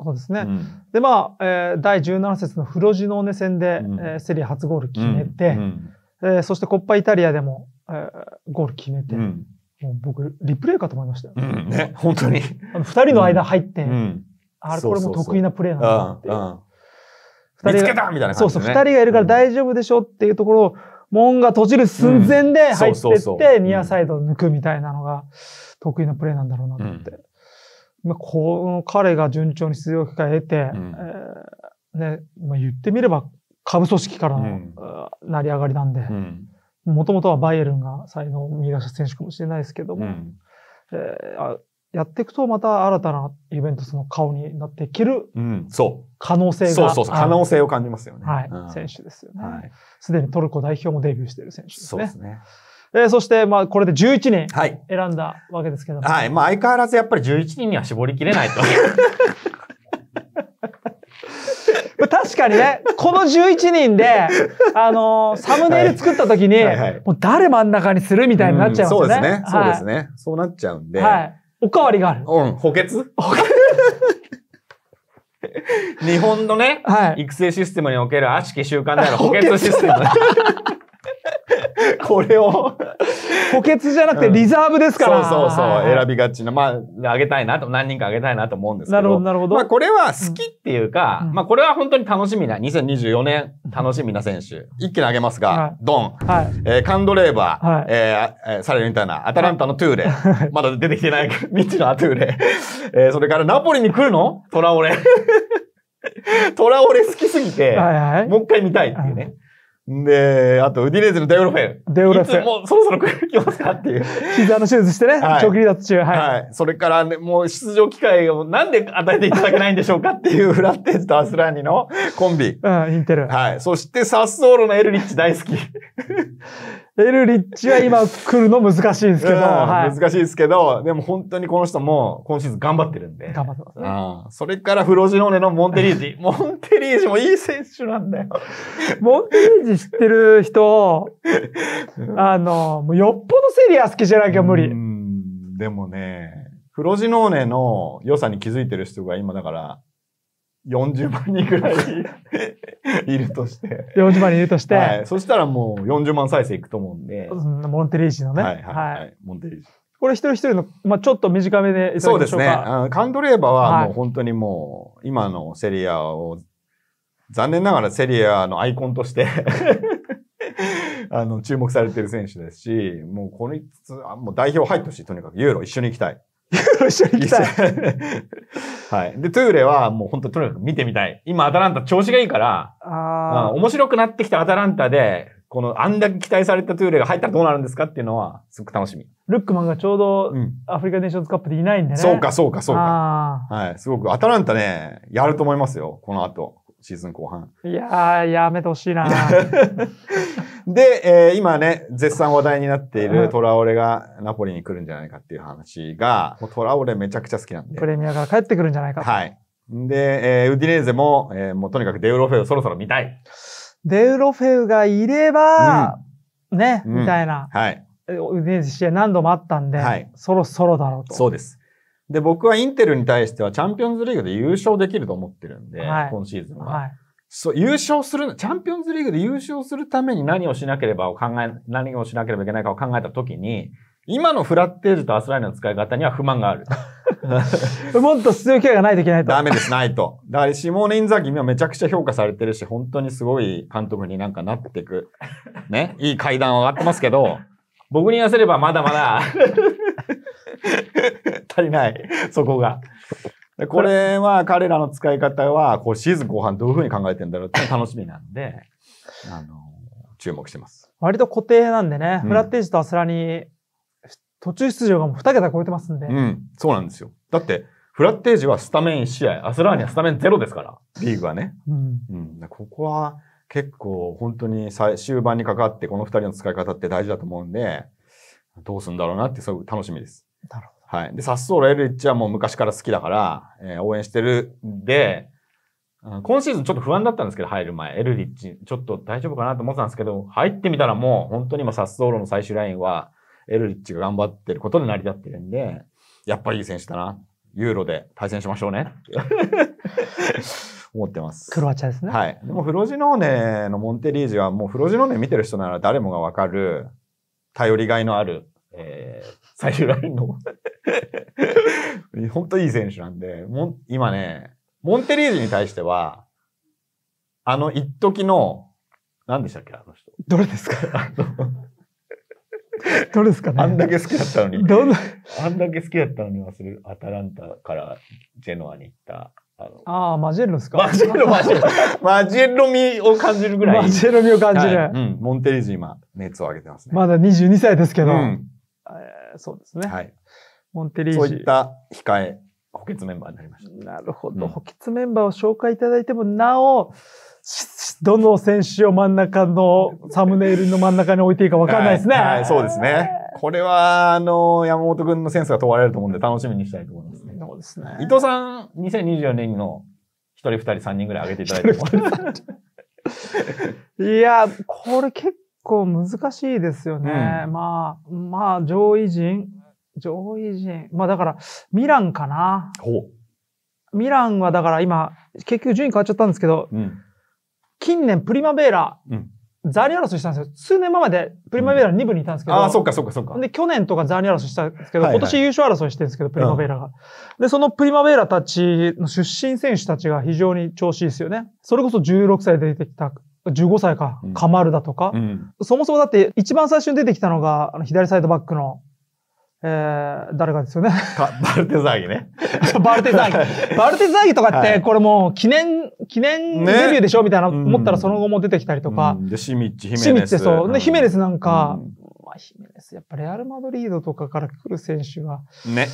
そうですね。うん、で、まあ、えー、第17節のフロジノーネ戦で、うん、えー、セリア初ゴール決めて、うん、えー、そしてコッパイタリアでも、えー、ゴール決めて、うん、もう僕、リプレイかと思いましたよ、ね。うん、ね、本当に。あの、二人の間入って、うん、あれ、これも得意なプレーなんだって。二人見つけたみたいな感じ、ね、そうそう、二人がいるから大丈夫でしょっていうところを、門が閉じる寸前で入ってって、ニアサイド抜くみたいなのが得意なプレーなんだろうなと思って。まあ、この彼が順調に出場機会を得て、うん、えー、ね、まあ、言ってみれば、下部組織からの、成り上がりなんで、うんもともとはバイエルンが才能を見出した選手かもしれないですけども、うん、えー、やっていくとまた新たなイベントスの顔になっていける、うん、そう可能性が、そうそうそう可能性を感じますよね。はい、うん、選手ですよね。す、は、で、い、にトルコ代表もデビューしている選手ですね。そうですね。えー、そして、まあ、これで11人選んだわけですけども。はい。はい、まあ、相変わらずやっぱり11人には絞りきれないと 確かにね、この11人で、あのー、サムネイル作った時に、はいはい、もう誰真ん中にするみたいになっちゃいますね。そうですね。そうですね、そうなっちゃうんで。はい。おかわりがある。うん、補欠補欠日本のね、はい、育成システムにおける悪しき習慣である補欠システム。これを補欠じゃなくてリザーブですから。うん、そうそうそう、はい選びがちな。まあ、あげたいなと、何人かあげたいなと思うんですけど。なるほど、なるほど。まあ、これは好きっていうか、うん、まあ、これは本当に楽しみな、2024年楽しみな選手。一気にあげますが、はい、ドン、はい、えー、カンドレーバー、はい、えー、サレルインターナ、アタランタのトゥーレ、はい、まだ出てきてない 未知のアトゥーレ、えー、それからナポリに来るのトラオレ。トラオレ好きすぎて、はいはい、もう一回見たいっていうね。はいで、あと、ウディネーズのデオロフェン。デオロフェン。もうそろそろ来ますかっていう。膝の手術してね、はい、長期離脱中、はい。はい。それから、ね、もう出場機会をなんで与えていただけないんでしょうかっていうフラッテーズとアスラーニのコンビ。うん、インテル。はい。そして、サッソーロのエルリッチ大好き。エルリッチは今来るの難しいんですけど、はい、難しいですけど、でも本当にこの人も今シーズン頑張ってるんで。頑張ってますね。それからフロジノーネのモンテリージ。モンテリージもいい選手なんだよ。モンテリージ知ってる人、あの、もうよっぽどセリア好きじゃなきゃ無理。でもね、フロジノーネの良さに気づいてる人が今だから、40万人ぐらい いるとして。40万人いるとして。はい。そしたらもう40万再生いくと思うんで。モンテリージのね。はいはい、はい、モンテリージ。これ一人一人の、まあちょっと短めでいただきましそうですね。カントレーバーはもう本当にもう、今のセリアを、残念ながらセリアのアイコンとして あの、注目されてる選手ですし、もうこの、もう代表入ってほしい。とにかくユーロ一緒に行きたい。よーし一緒に行きたい。はい。で、トゥーレはもう本当とにかく見てみたい。今、アタランタ調子がいいから、あ、あ。面白くなってきたアタランタで、この、あんだけ期待されたトゥーレが入ったらどうなるんですかっていうのは、すごく楽しみ。ルックマンがちょうど、アフリカネーションズカップでいないんでね。うん、そうか、そうか、そうか。はい。すごく、アタランタね、やると思いますよ、この後。シーズン後半。いやー、やめてほしいな で、えー、今ね、絶賛話題になっているトラオレがナポリに来るんじゃないかっていう話が、もうトラオレめちゃくちゃ好きなんで。プレミアから帰ってくるんじゃないかはい。で、えー、ウディネーゼも、えー、もうとにかくデウロフェウそろそろ見たい。デウロフェウがいれば、うん、ね、うん、みたいな。はい。ウディネーゼ試合何度もあったんで、はい、そろそろだろうと。そうです。で、僕はインテルに対してはチャンピオンズリーグで優勝できると思ってるんで、はい、今シーズンは、はい、そう。優勝する、チャンピオンズリーグで優勝するために何をしなければを考え、何をしなければいけないかを考えたときに、今のフラッテージとアスラインの使い方には不満がある。もっと出場機会がないといけないと。ダメです、ないと。だから、シモーネ・インザーキ、今めちゃくちゃ評価されてるし、本当にすごい監督になんかなっていく。ね、いい階段上がってますけど、僕に言わせればまだまだ足りない、そこが。これは彼らの使い方は、こうシーズン後半どういうふうに考えてんだろうって楽しみなんで、あの、注目してます。割と固定なんでね、フラッテージとアスラに途中出場がもう2桁超えてますんで。うん、そうなんですよ。だって、フラッテージはスタメン1試合、アスラーニはスタメンゼロですから、リーグはね。うん。うん、ここは結構本当に最終盤にかかって、この2人の使い方って大事だと思うんで、どうするんだろうなって、すごい楽しみです。はい。で、サッソーロエルリッチはもう昔から好きだから、えー、応援してるんで、うん、今シーズンちょっと不安だったんですけど、入る前。エルリッチ、ちょっと大丈夫かなと思ってたんですけど、入ってみたらもう、本当に今、サッソーロの最終ラインは、エルリッチが頑張ってることで成り立ってるんで、やっぱいい選手だな。ユーロで対戦しましょうね。思ってます。クロアチアですね。はい。でも、フロジノーネのモンテリージは、もうフロジノーネ見てる人なら誰もがわかる、頼りがいのあるえー、最終ラインの 本当いい選手なんで、も今ね、モンテリーズに対しては、あの一時の、何でしたっけ、あの人。どれですか どれですかね。あんだけ好きだったのに。どんあんだけ好きだったのに忘れる。アタランタからジェノアに行った。ああマジェロですかマジェロ、マジェロ。マジェロみを感じるぐらい。マジェロみを感じる。はい、うん、モンテリーズ今、熱を上げてますね。まだ22歳ですけど。うんえー、そうですね。はい。モンテリージ。そういった控え、補欠メンバーになりました。なるほど。うん、補欠メンバーを紹介いただいても、なお、どの選手を真ん中の、サムネイルの真ん中に置いていいか分かんないですね。はい、はい、そうですね。これは、あの、山本君のセンスが問われると思うんで、楽しみにしたいと思いますね。そうですね。伊藤さん、2024年の1人、2人、3人ぐらい上げていただいても。いや、これ結構難しいですよね。うん、まあ、まあ、上位陣、上位陣。まあだから、ミランかな。ほう。ミランはだから今、結局順位変わっちゃったんですけど、うん、近年プリマベーラ、うん、ザアラスしたんですよ。数年前までプリマベーラ2部にいたんですけど。うん、ああ、そっかそっかそっか。で、去年とかザニアラスしたんですけど、今年優勝争いしてるんですけど、プリマベーラが、で、そのプリマベーラたちの出身選手たちが非常に調子いいですよね。それこそ16歳で出てきた15歳か、カマルだとか、うん、そもそもだって一番最初に出てきたのが、あの左サイドバックの、えー、誰かですよね。バルテザーギね。バルテザーギ。バルテザーギとかって、これもう記念、記念デビューでしょ、みたいな思ったらその後も出てきたりとか。うん、で、シミッチ、ヒメレス。シミッチそう。で、ヒメレスなんか、うん、まあヒメレス、やっぱレアル・マドリードとかから来る選手が。ね。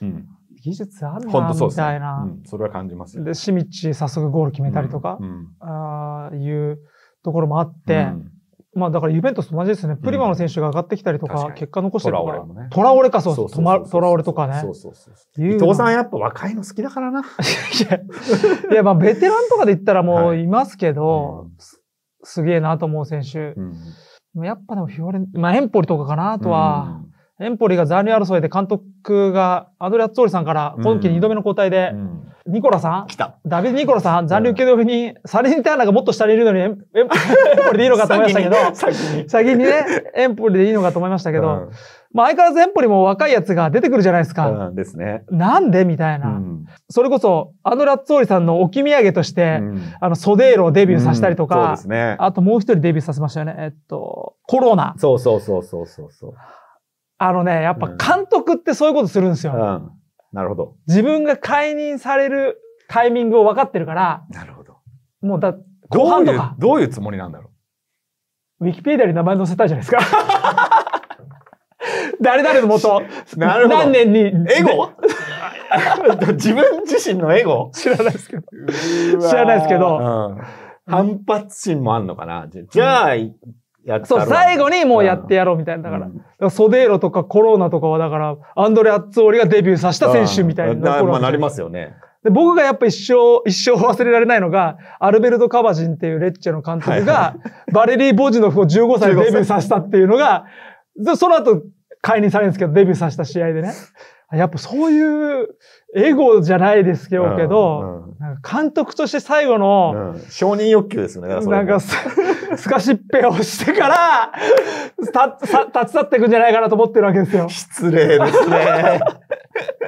うん、技術あるな、みたいな。ねうん、それは感じます、ね、で、シミッチ早速ゴール決めたりとか、うん、あいうところもあって、まあだからユベントスと同じですね。プリマの選手が上がってきたりとか、結果残してるとか。トラオレか、そうそう。トラオレとかね。そうそうそう。伊藤さんやっぱ若いの好きだからな。いや、まあベテランとかで言ったらもういますけど、すげえなと思う選手。やっぱでもフィオレン、まあエンポリとかかなとはエンポリが残留争いで監督がアドリアッツォーリさんから今季2度目の交代で、ニコラさん来た。ダビデ・ニコラさん残留のでに、サリンターナがもっと下にいるのにエンポリでいいのかと思いましたけど、先にね、エンポリでいいのかと思いましたけど、まあ相変わらずエンポリも若いやつが出てくるじゃないですか。そうなんですね。なんでみたいな。それこそ、アドラッツォーリさんの置き土産として、あの、ソデーロをデビューさせたりとか、そうですね。あともう一人デビューさせましたよね。えっと、コロナ。そうそうそうそうそうそう。あのね、やっぱ監督ってそういうことするんですよ。うん。なるほど。自分が解任されるタイミングを分かってるから。なるほど。もうだ、後半とか。どういう、どういうつもりなんだろう。ウィキペディアに名前載せたいじゃないですか。誰々の元。なるほど。何年に。エゴ 自分自身のエゴ知らないですけど。知らないですけど。うん、反発心もあんのかな。じゃあ、うんやっそう、最後にもうやってやろうみたいな。だから、うん、からソデーロとかコロナとかはだから、アンドレ・アッツオーリがデビューさせた選手みたいな。まあ、なりますよね。で僕がやっぱ一生、一生忘れられないのが、アルベルト・カバジンっていうレッチェの監督が、バレリー・ボジノフを15歳でデビューさせたっていうのが、その後解任されるんですけど、デビューさせた試合でね。やっぱそういうエゴじゃないですけど、うん、監督として最後の、うん、承認欲求ですよね。なんか、すかしっぺをしてから、た、た、立ち去っていくんじゃないかなと思ってるわけですよ。失礼ですね。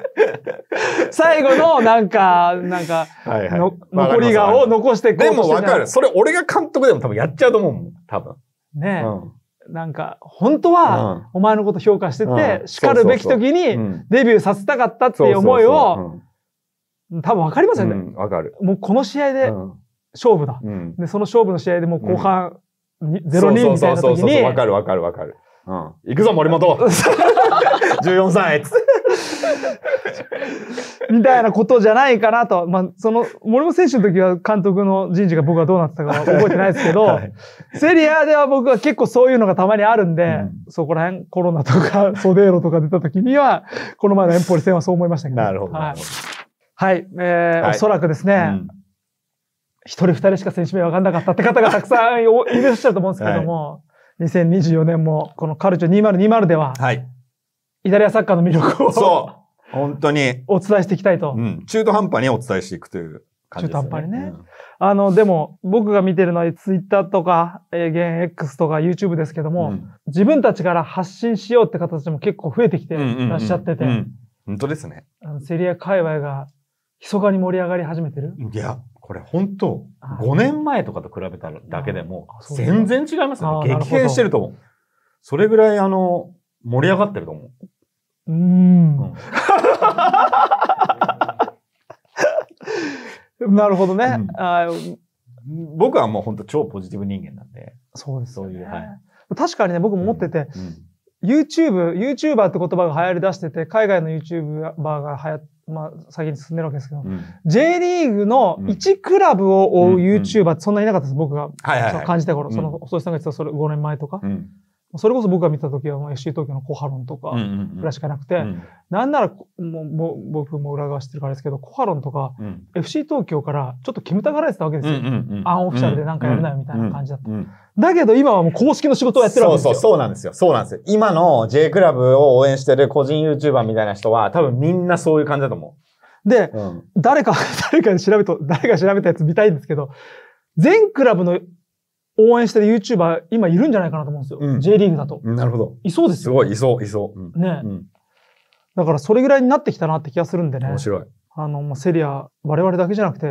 最後の、なんか、なんか、はいはい、残り顔を残していくでもわかる。それ俺が監督でも多分やっちゃうと思うもん、多分。ね、うんなんか、本当は、お前のこと評価してて、叱るべき時に、デビューさせたかったっていう思いを、多分分かりますよね。わ、かる。もうこの試合で、勝負だ、で、その勝負の試合でもう後半、0-2みたいな時に。わかるわかるわかる。うん。行くぞ、森本 !14 歳つって。みたいなことじゃないかなと。まあ、その、森本選手の時は監督の人事が僕はどうなってたか覚えてないですけど、はい、セリアでは僕は結構そういうのがたまにあるんで、うん、そこら辺コロナとか ソデーロとか出た時には、この前のエンポリ戦はそう思いましたけど、なるほど。はい。はい、えー、はい、おそらくですね、うん一人二人しか選手名分かんなかったって方がたくさんいらっしゃると思うんですけども、はい、2024年もこのカルチョ2020では、はい、イタリアサッカーの魅力を本当に。お伝えしていきたいと。うん。中途半端にお伝えしていくという感じですね。中途半端にね。うん、あの、でも、僕が見てるのは Twitter とか、えー、ゲン X とか YouTube ですけども、うん、自分たちから発信しようって形も結構増えてきてらっしゃってて。うんうんうんうん、本当ですね。あのセリア界隈が、密かに盛り上がり始めてるいや、これ本当、5年前とかと比べただけでも、全然違いますね。激変してると思う。それぐらい、あの、盛り上がってると思う。うん。なるほどね。あ僕はもう本当超ポジティブ人間なんで。そうです、そういう、はい。確かにね、僕も持ってて、YouTube、YouTuber って言葉が流行り出してて、海外の YouTuber が流行て、まあ、先に進んでるわけですけど、J リーグの1クラブを追う YouTuber ってそんなにいなかったです、僕が。感じた頃、その、細井さんが言ってたそれ5年前とか。うんそれこそ僕が見たときは FC 東京のコハロンとかぐらいしかなくて、うんなんならもうも僕も裏側してるからですけど、コハロンとか、うん、FC 東京からちょっと煙たがられてたわけですよ。うううんんん、アンオフィシャルでなんかやるなよみたいな感じだった。だけど今はもう公式の仕事をやってるわけですよ。そうそう、そうなんですよ。そうなんですよ。今の J クラブを応援してる個人 YouTuber みたいな人は多分みんなそういう感じだと思う。で、うん、誰か、誰かに調べと、誰か調べたやつ見たいんですけど、全クラブの応援してる YouTuber 今いるんじゃないかなと思うんですよ。うん、J リーグだと。なるほど。いそうですよ、ね。すごい、いそう、いそう。うん、ね、うん、だからそれぐらいになってきたなって気がするんでね。面白い。あの、もうセリア、我々だけじゃなくて、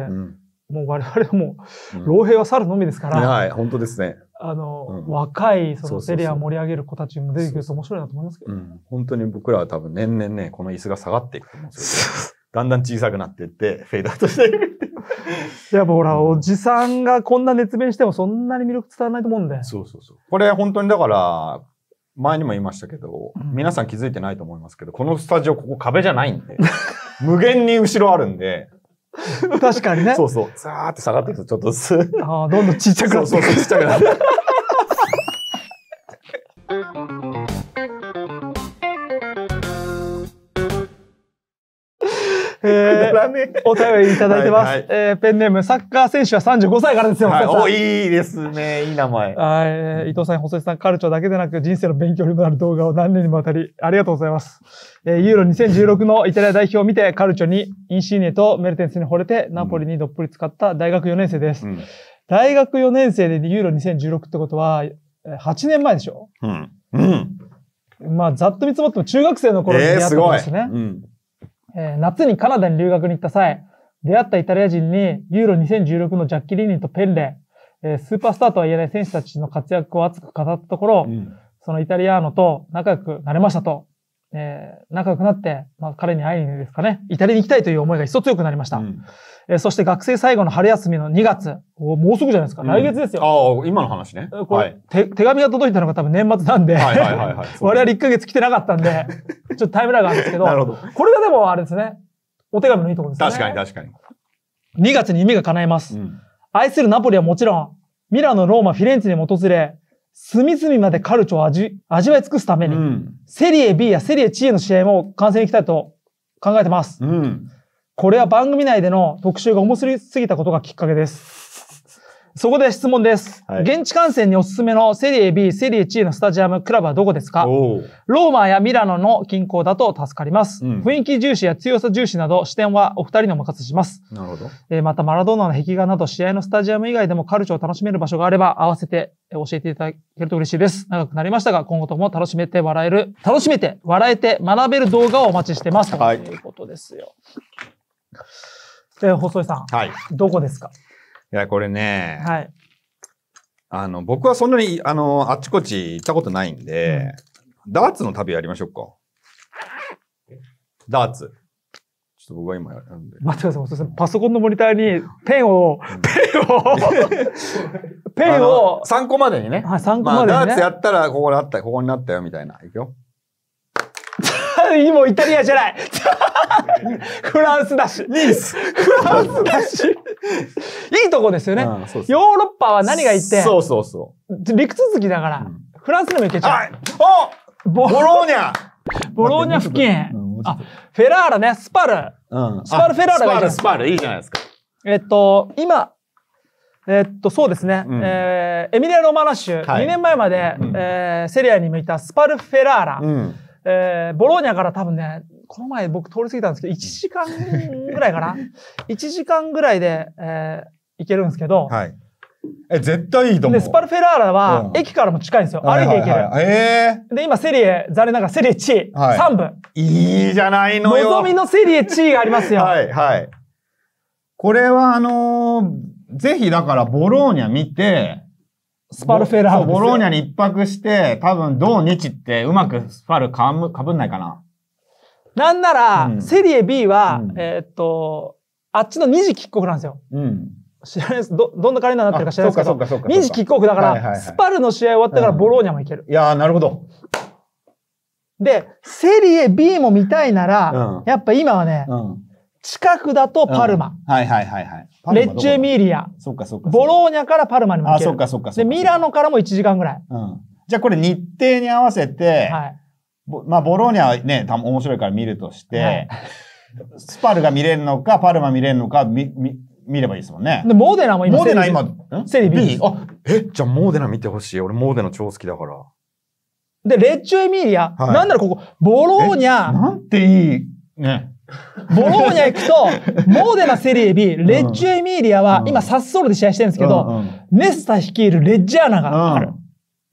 もう我々もう、老兵は去るのみですから。はい、本当ですね。あの、若い、そのセリア盛り上げる子たちも出てくると面白いなと思いますけど、ねうん。本当に僕らは多分年々ね、この椅子が下がっていくと思うんですよ。だんだん小さくなっていって、フェードアウトしていくって。やっぱほら、おじさんがこんな熱弁してもそんなに魅力伝わらないと思うんで。そうそうそう。これ本当にだから、前にも言いましたけど、うん、皆さん気づいてないと思いますけど、このスタジオここ壁じゃないんで、無限に後ろあるんで、確かにね。そうそう。ザーって下がっていくと、ちょっとす。ああ、どんどんちっちゃくなってそうそう、ちっちゃくなって。え らね。お便りいただいてます。はえペンネーム、サッカー選手は35歳からですよ、はい、いいですね。いい名前。はい。伊藤さん、細井さん、カルチャーだけでなく人生の勉強にもなる動画を何年にもわたり、ありがとうございます。えー、ユーロ2016のイタリア代表を見て、カルチャーにインシーネとメルテンスに惚れて、ナポリにどっぷり使った大学4年生です。うん、大学4年生でユーロ2016ってことは、8年前でしょうん。うん。まあ、ざっと見積もっても中学生の頃にやったこですね。えー、すごい。うんえー、夏にカナダに留学に行った際、出会ったイタリア人にユーロ2016のジャッキ・リーニとペンレ、えー、スーパースターとは言えない選手たちの活躍を熱く語ったところ、うん、そのイタリアーノと仲良くなれましたと。えー、仲良くなって、まあ、彼に会いにですかね、イタリアに行きたいという思いが一層強くなりました。うん、えー、そして学生最後の春休みの2月、おもうすぐじゃないですか、うん、来月ですよ。ああ、今の話ね。これ、手紙が届いたのが多分年末なんで、はいはいはい、はい、我々1ヶ月来てなかったんで、ちょっとタイムラグあるんですけど、なるほどこれがでもあれですね、お手紙のいいところですね。確かに確かに。2月に夢が叶えます、うん。愛するナポリはもちろん、ミラノ、ローマ、フィレンツェにも訪れ、隅々までカルチョを味味わい尽くすために、うん、セリエ B やセリエ C への試合も観戦に行きたいと考えてます。うん、これは番組内での特集が面白すぎたことがきっかけです。そこで質問です。はい、現地観戦におすすめのセリエ B、セリエ C のスタジアム、クラブはどこですかローマやミラノの近郊だと助かります、うん、雰囲気重視や強さ重視など視点はお二人のお任せします。なるほど。えー、またマラドーナの壁画など試合のスタジアム以外でもカルチャーを楽しめる場所があれば合わせて教えていただけると嬉しいです。長くなりましたが、今後とも楽しめて笑える、楽しめて笑えて学べる動画をお待ちしてます。はい。ということですよ。えー、細井さん。はい。どこですかや、これね、はい、あの、僕はそんなに、あの、あっちこっち行ったことないんで、うん、ダーツの旅やりましょうか。ダーツ。ちょっと僕は今やるんで。待ってください、パソコンのモニターにペンを、ペンを、ペンを。参考までにね。はい、参考までに、ね、ダーツやったら、ここにあった、ここになったよ、みたいな。いくよ。今、イタリアじゃない フランスだし。ニース。フランスだし。いいとこですよね。ヨーロッパは何が言って。そうそうそう。陸続きだから、フランスでも行けちゃう。おボローニャボローニャ付近。あ、フェラーラね、スパル。スパルフェラーラスパル、スパル、いいじゃないですか。えっと、今、えっと、そうですね。うん、えー、エミリア・ロマナシュ、はい、2年前まで、うん、えー、セリアに向いたスパルフェラーラ、うん、えー、ボローニャから多分ね、この前僕通り過ぎたんですけど、1時間ぐらいかな ?1 時間ぐらいで、えー、行けるんですけど、はい。え、絶対いいと思う。で、スパルフェラーラは、駅からも近いんですよ。うん、歩いて行ける。はいはいはい、ええー、で、今、セリエ、残念ながらセリエ地位、はい、3部。いいじゃないのよ。望みのセリエ地位がありますよ。はい、はい。これは、あのー、ぜひ、だから、ボローニャ見て、スパルフェラーラ。ボローニャに一泊して、多分、同日って、うまくスパルかぶかぶんないかな。なんなら、セリエ B は、えっと、あっちの2時キックオフなんですよ。知らないです。ど、どんなカレンダーになってるか知らないですけど、2時キックオフだから、スパルの試合終わったからボローニャもいける。いやー、なるほど。で、セリエ B も見たいなら、やっぱ今はね、近くだとパルマ。はいはいはいはい。レッチェ・ミリア。そっかそっか。ボローニャからパルマにも行ける。あ、そっかそっか。で、ミラノからも1時間ぐらい。うん。じゃあこれ日程に合わせて、はい。まあ、ボローニャはね、た面白いから見るとして、はい、スパルが見れるのか、パルマ見れるのか、み、み、見ればいいですもんね。で、モーデナも今、モーデナ今、セリビあ、え、じゃあモーデナ見てほしい。俺モーデナ超好きだから。で、レッチュエミリア。はい、なんだろここ、ボローニャ。なんていい。ね。ボローニャ行くと、モーデナセリエレッジュエミリアは、今サッソールで試合してるんですけど、ネスタ率いるレッジアーナがある。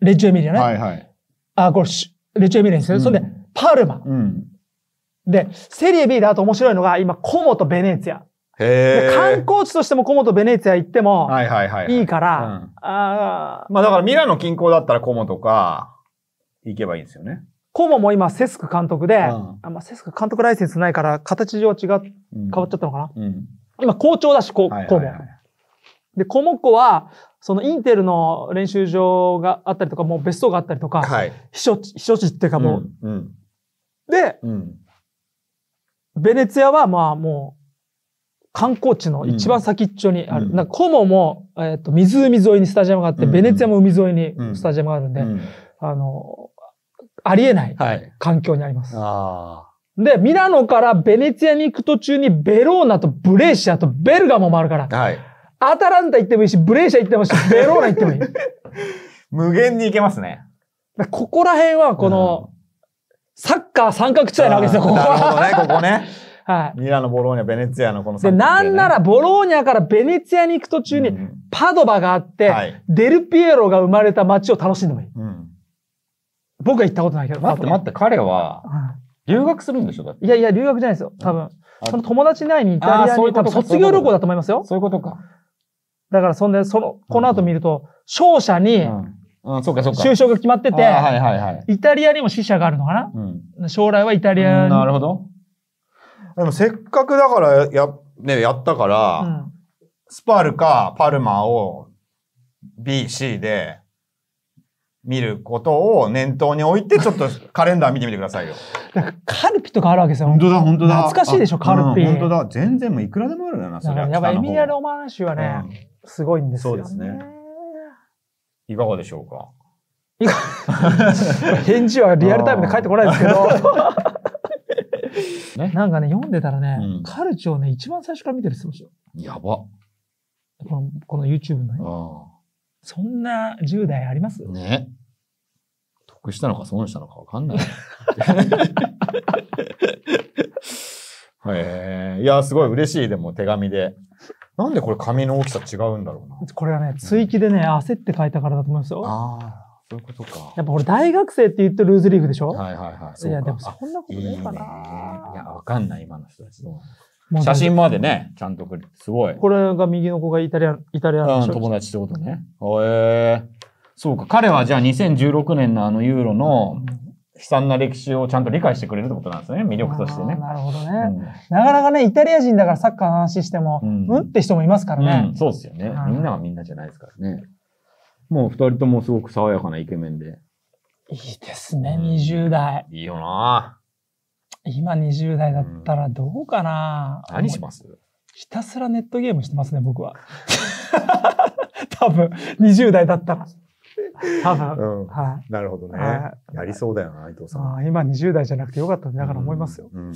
レッジュエミリアね。はいはい。あ、これ、レチェ・ミレンスそれで、パルマ。で、セリエ B であと面白いのが、今、コモとベネツィア。観光地としてもコモとベネツィア行っても、はいはいはい。いいから、あまあだからミラノ近郊だったらコモとか、行けばいいんですよね。コモも今、セスク監督で、あまあ、セスク監督ライセンスないから、形上違う、変わっちゃったのかな。今、校長だし、コ,、コモ。で、コモコは、そのインテルの練習場があったりとか、もう別荘があったりとか、はい、避暑地、避暑地っていうかもう、うんうん、で、うん、ベネツィアはまあもう、観光地の一番先っちょにある。うん、なんかコモも、えっ、ー、と、湖沿いにスタジアムがあって、うん、ベネツィアも海沿いにスタジアムがあるんで、あの、ありえない環境にあります。はい、で、ミラノからベネツィアに行く途中にベローナとブレーシアとベルガモもあるから、はいアタランタ行ってもいいし、ブレーシャ行ってもいいし、ベローナ行ってもいい。無限に行けますね。ここら辺は、この、サッカー三角地帯なわけですよ、ここなるほどね、ここね。はい。ミラノ、ボローニャ、ベネツィアのこの3、ね、で、なんなら、ボローニャからベネツィアに行く途中に、パドバがあって、うんはい、デルピエロが生まれた街を楽しんでもいい。うん、僕は行ったことないけど。待って待って、彼は、留学するんでしょだって。いやいや、留学じゃないですよ、多分。うん、その友達内にイタリアに、うう多分卒業旅行だと思いますよ。そういうことか。だからそんで、その、この後見ると、勝者に、うん、そうかそうか。就職が決まってて、はいはいはい。イタリアにも支社があるのかな、うん、将来はイタリアに。なるほど。でもせっかくだからや、ね、やったから、うん、スパルかパルマを B、C で見ることを念頭に置いて、ちょっと カレンダー見てみてくださいよ。なんかカルピとかあるわけですよ。本当だ、本当だ。懐かしいでしょ、カルピ。本当だ。全然もういくらでもあるんな、それは。やっぱエミリア・ロマーナ州はね、うんすごいんですよね。そうですね。いかがでしょうか 返事はリアルタイムで返ってこないですけど。ね、なんかね、読んでたらね、うん、カルチをね、一番最初から見てる人でしょ。やば。この、この YouTube のね。そんな10代ありますね。得したのか損したのかわかんない。へえー、いや、すごい嬉しい、でも手紙で。なんでこれ紙の大きさ違うんだろうな。これはね、追記でね、焦って書いたからだと思いますよ。ああ、そういうことか。やっぱ俺大学生って言ってルーズリーフでしょはいはいはい。いや、でもそんなことないかな。いいいや、わかんない、今の人たち。写真までね、ちゃんとくれすごい。これが右の子がイタリアイタリアの、友達ってことね。へえー。そうか、彼はじゃあ2016年のあのユーロの悲惨な歴史をちゃんと理解してくれるってことなんですね、魅力としてね。なるほどね、うん、なかなかね、イタリア人だからサッカーの話しても、うん、うん、って人もいますからね、うん、そうですよね。みんなはみんなじゃないですからね。もう二人ともすごく爽やかなイケメンで。いいですね、20代。いいよな今20代だったらどうかな、何しますひたすらネットゲームしてますね、僕は。多分、20代だったら。多分、うん、はい。なるほどね。はい、やりそうだよな、伊藤さん。今20代じゃなくてよかったんだから思いますよ。うんうん、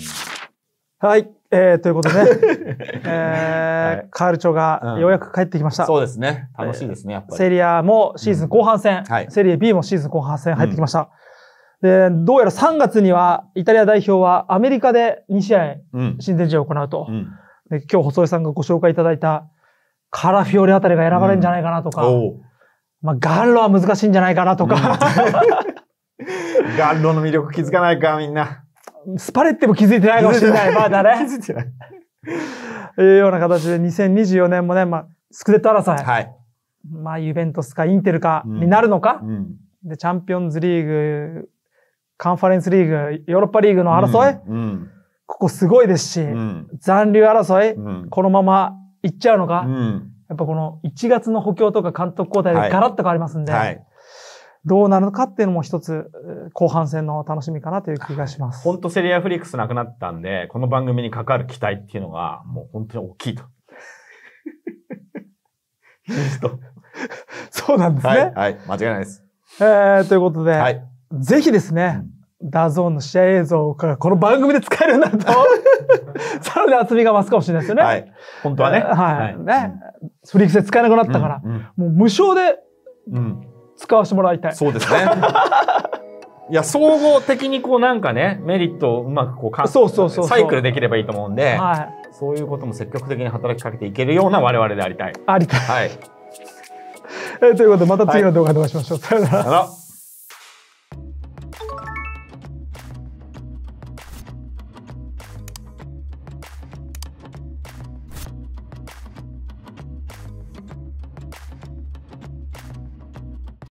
はい。えー、ということで、ね、えー、はい、カール長がようやく帰ってきました。そうですね。楽しいですね、やっぱり。セリアもシーズン後半戦、はい、セリア B もシーズン後半戦入ってきました。で、どうやら3月には、イタリア代表はアメリカで2試合、新善試合を行うと。で今日細江さんがご紹介いただいたカラフィオレあたりが選ばれるんじゃないかなとか、うん、まあ、元ロは難しいんじゃないかなとか、うん、元 路の魅力気づかないか、みんな。スパレッテも気づいてないかもしれない、まだね。気づいてない。いうような形で、2024年もね、まあ、スクデット争い。はい。まあ、ユベントスかインテルかになるのか、うん、で、チャンピオンズリーグ、カンファレンスリーグ、ヨーロッパリーグの争い、うんうん、ここすごいですし、残留争い、このままいっちゃうのか、やっぱこの1月の補強とか監督交代でガラッと変わりますんで、はい、どうなるのかっていうのも一つ、後半戦の楽しみかなという気がします。本当セリアフリックスなくなったんで、この番組にかかる期待っていうのが、もう本当に大きいと。そうなんですね。はい、はい、間違いないです。えー、ということで、はい、ぜひですね、うんダゾーンの試合映像がこの番組で使えるんだと、さらに厚みが増すかもしれないですよね。はい。本当はね。はい。ね。フリクスで使えなくなったから、もう無償で使わせてもらいたい。そうですね。いや、総合的にこうなんかね、メリットをうまくこうそうそうそうサイクルできればいいと思うんで、はい、そういうことも積極的に働きかけていけるような我々でありたい。ありたい。はい。えということで、また次の動画でお会いしましょう。さよなら。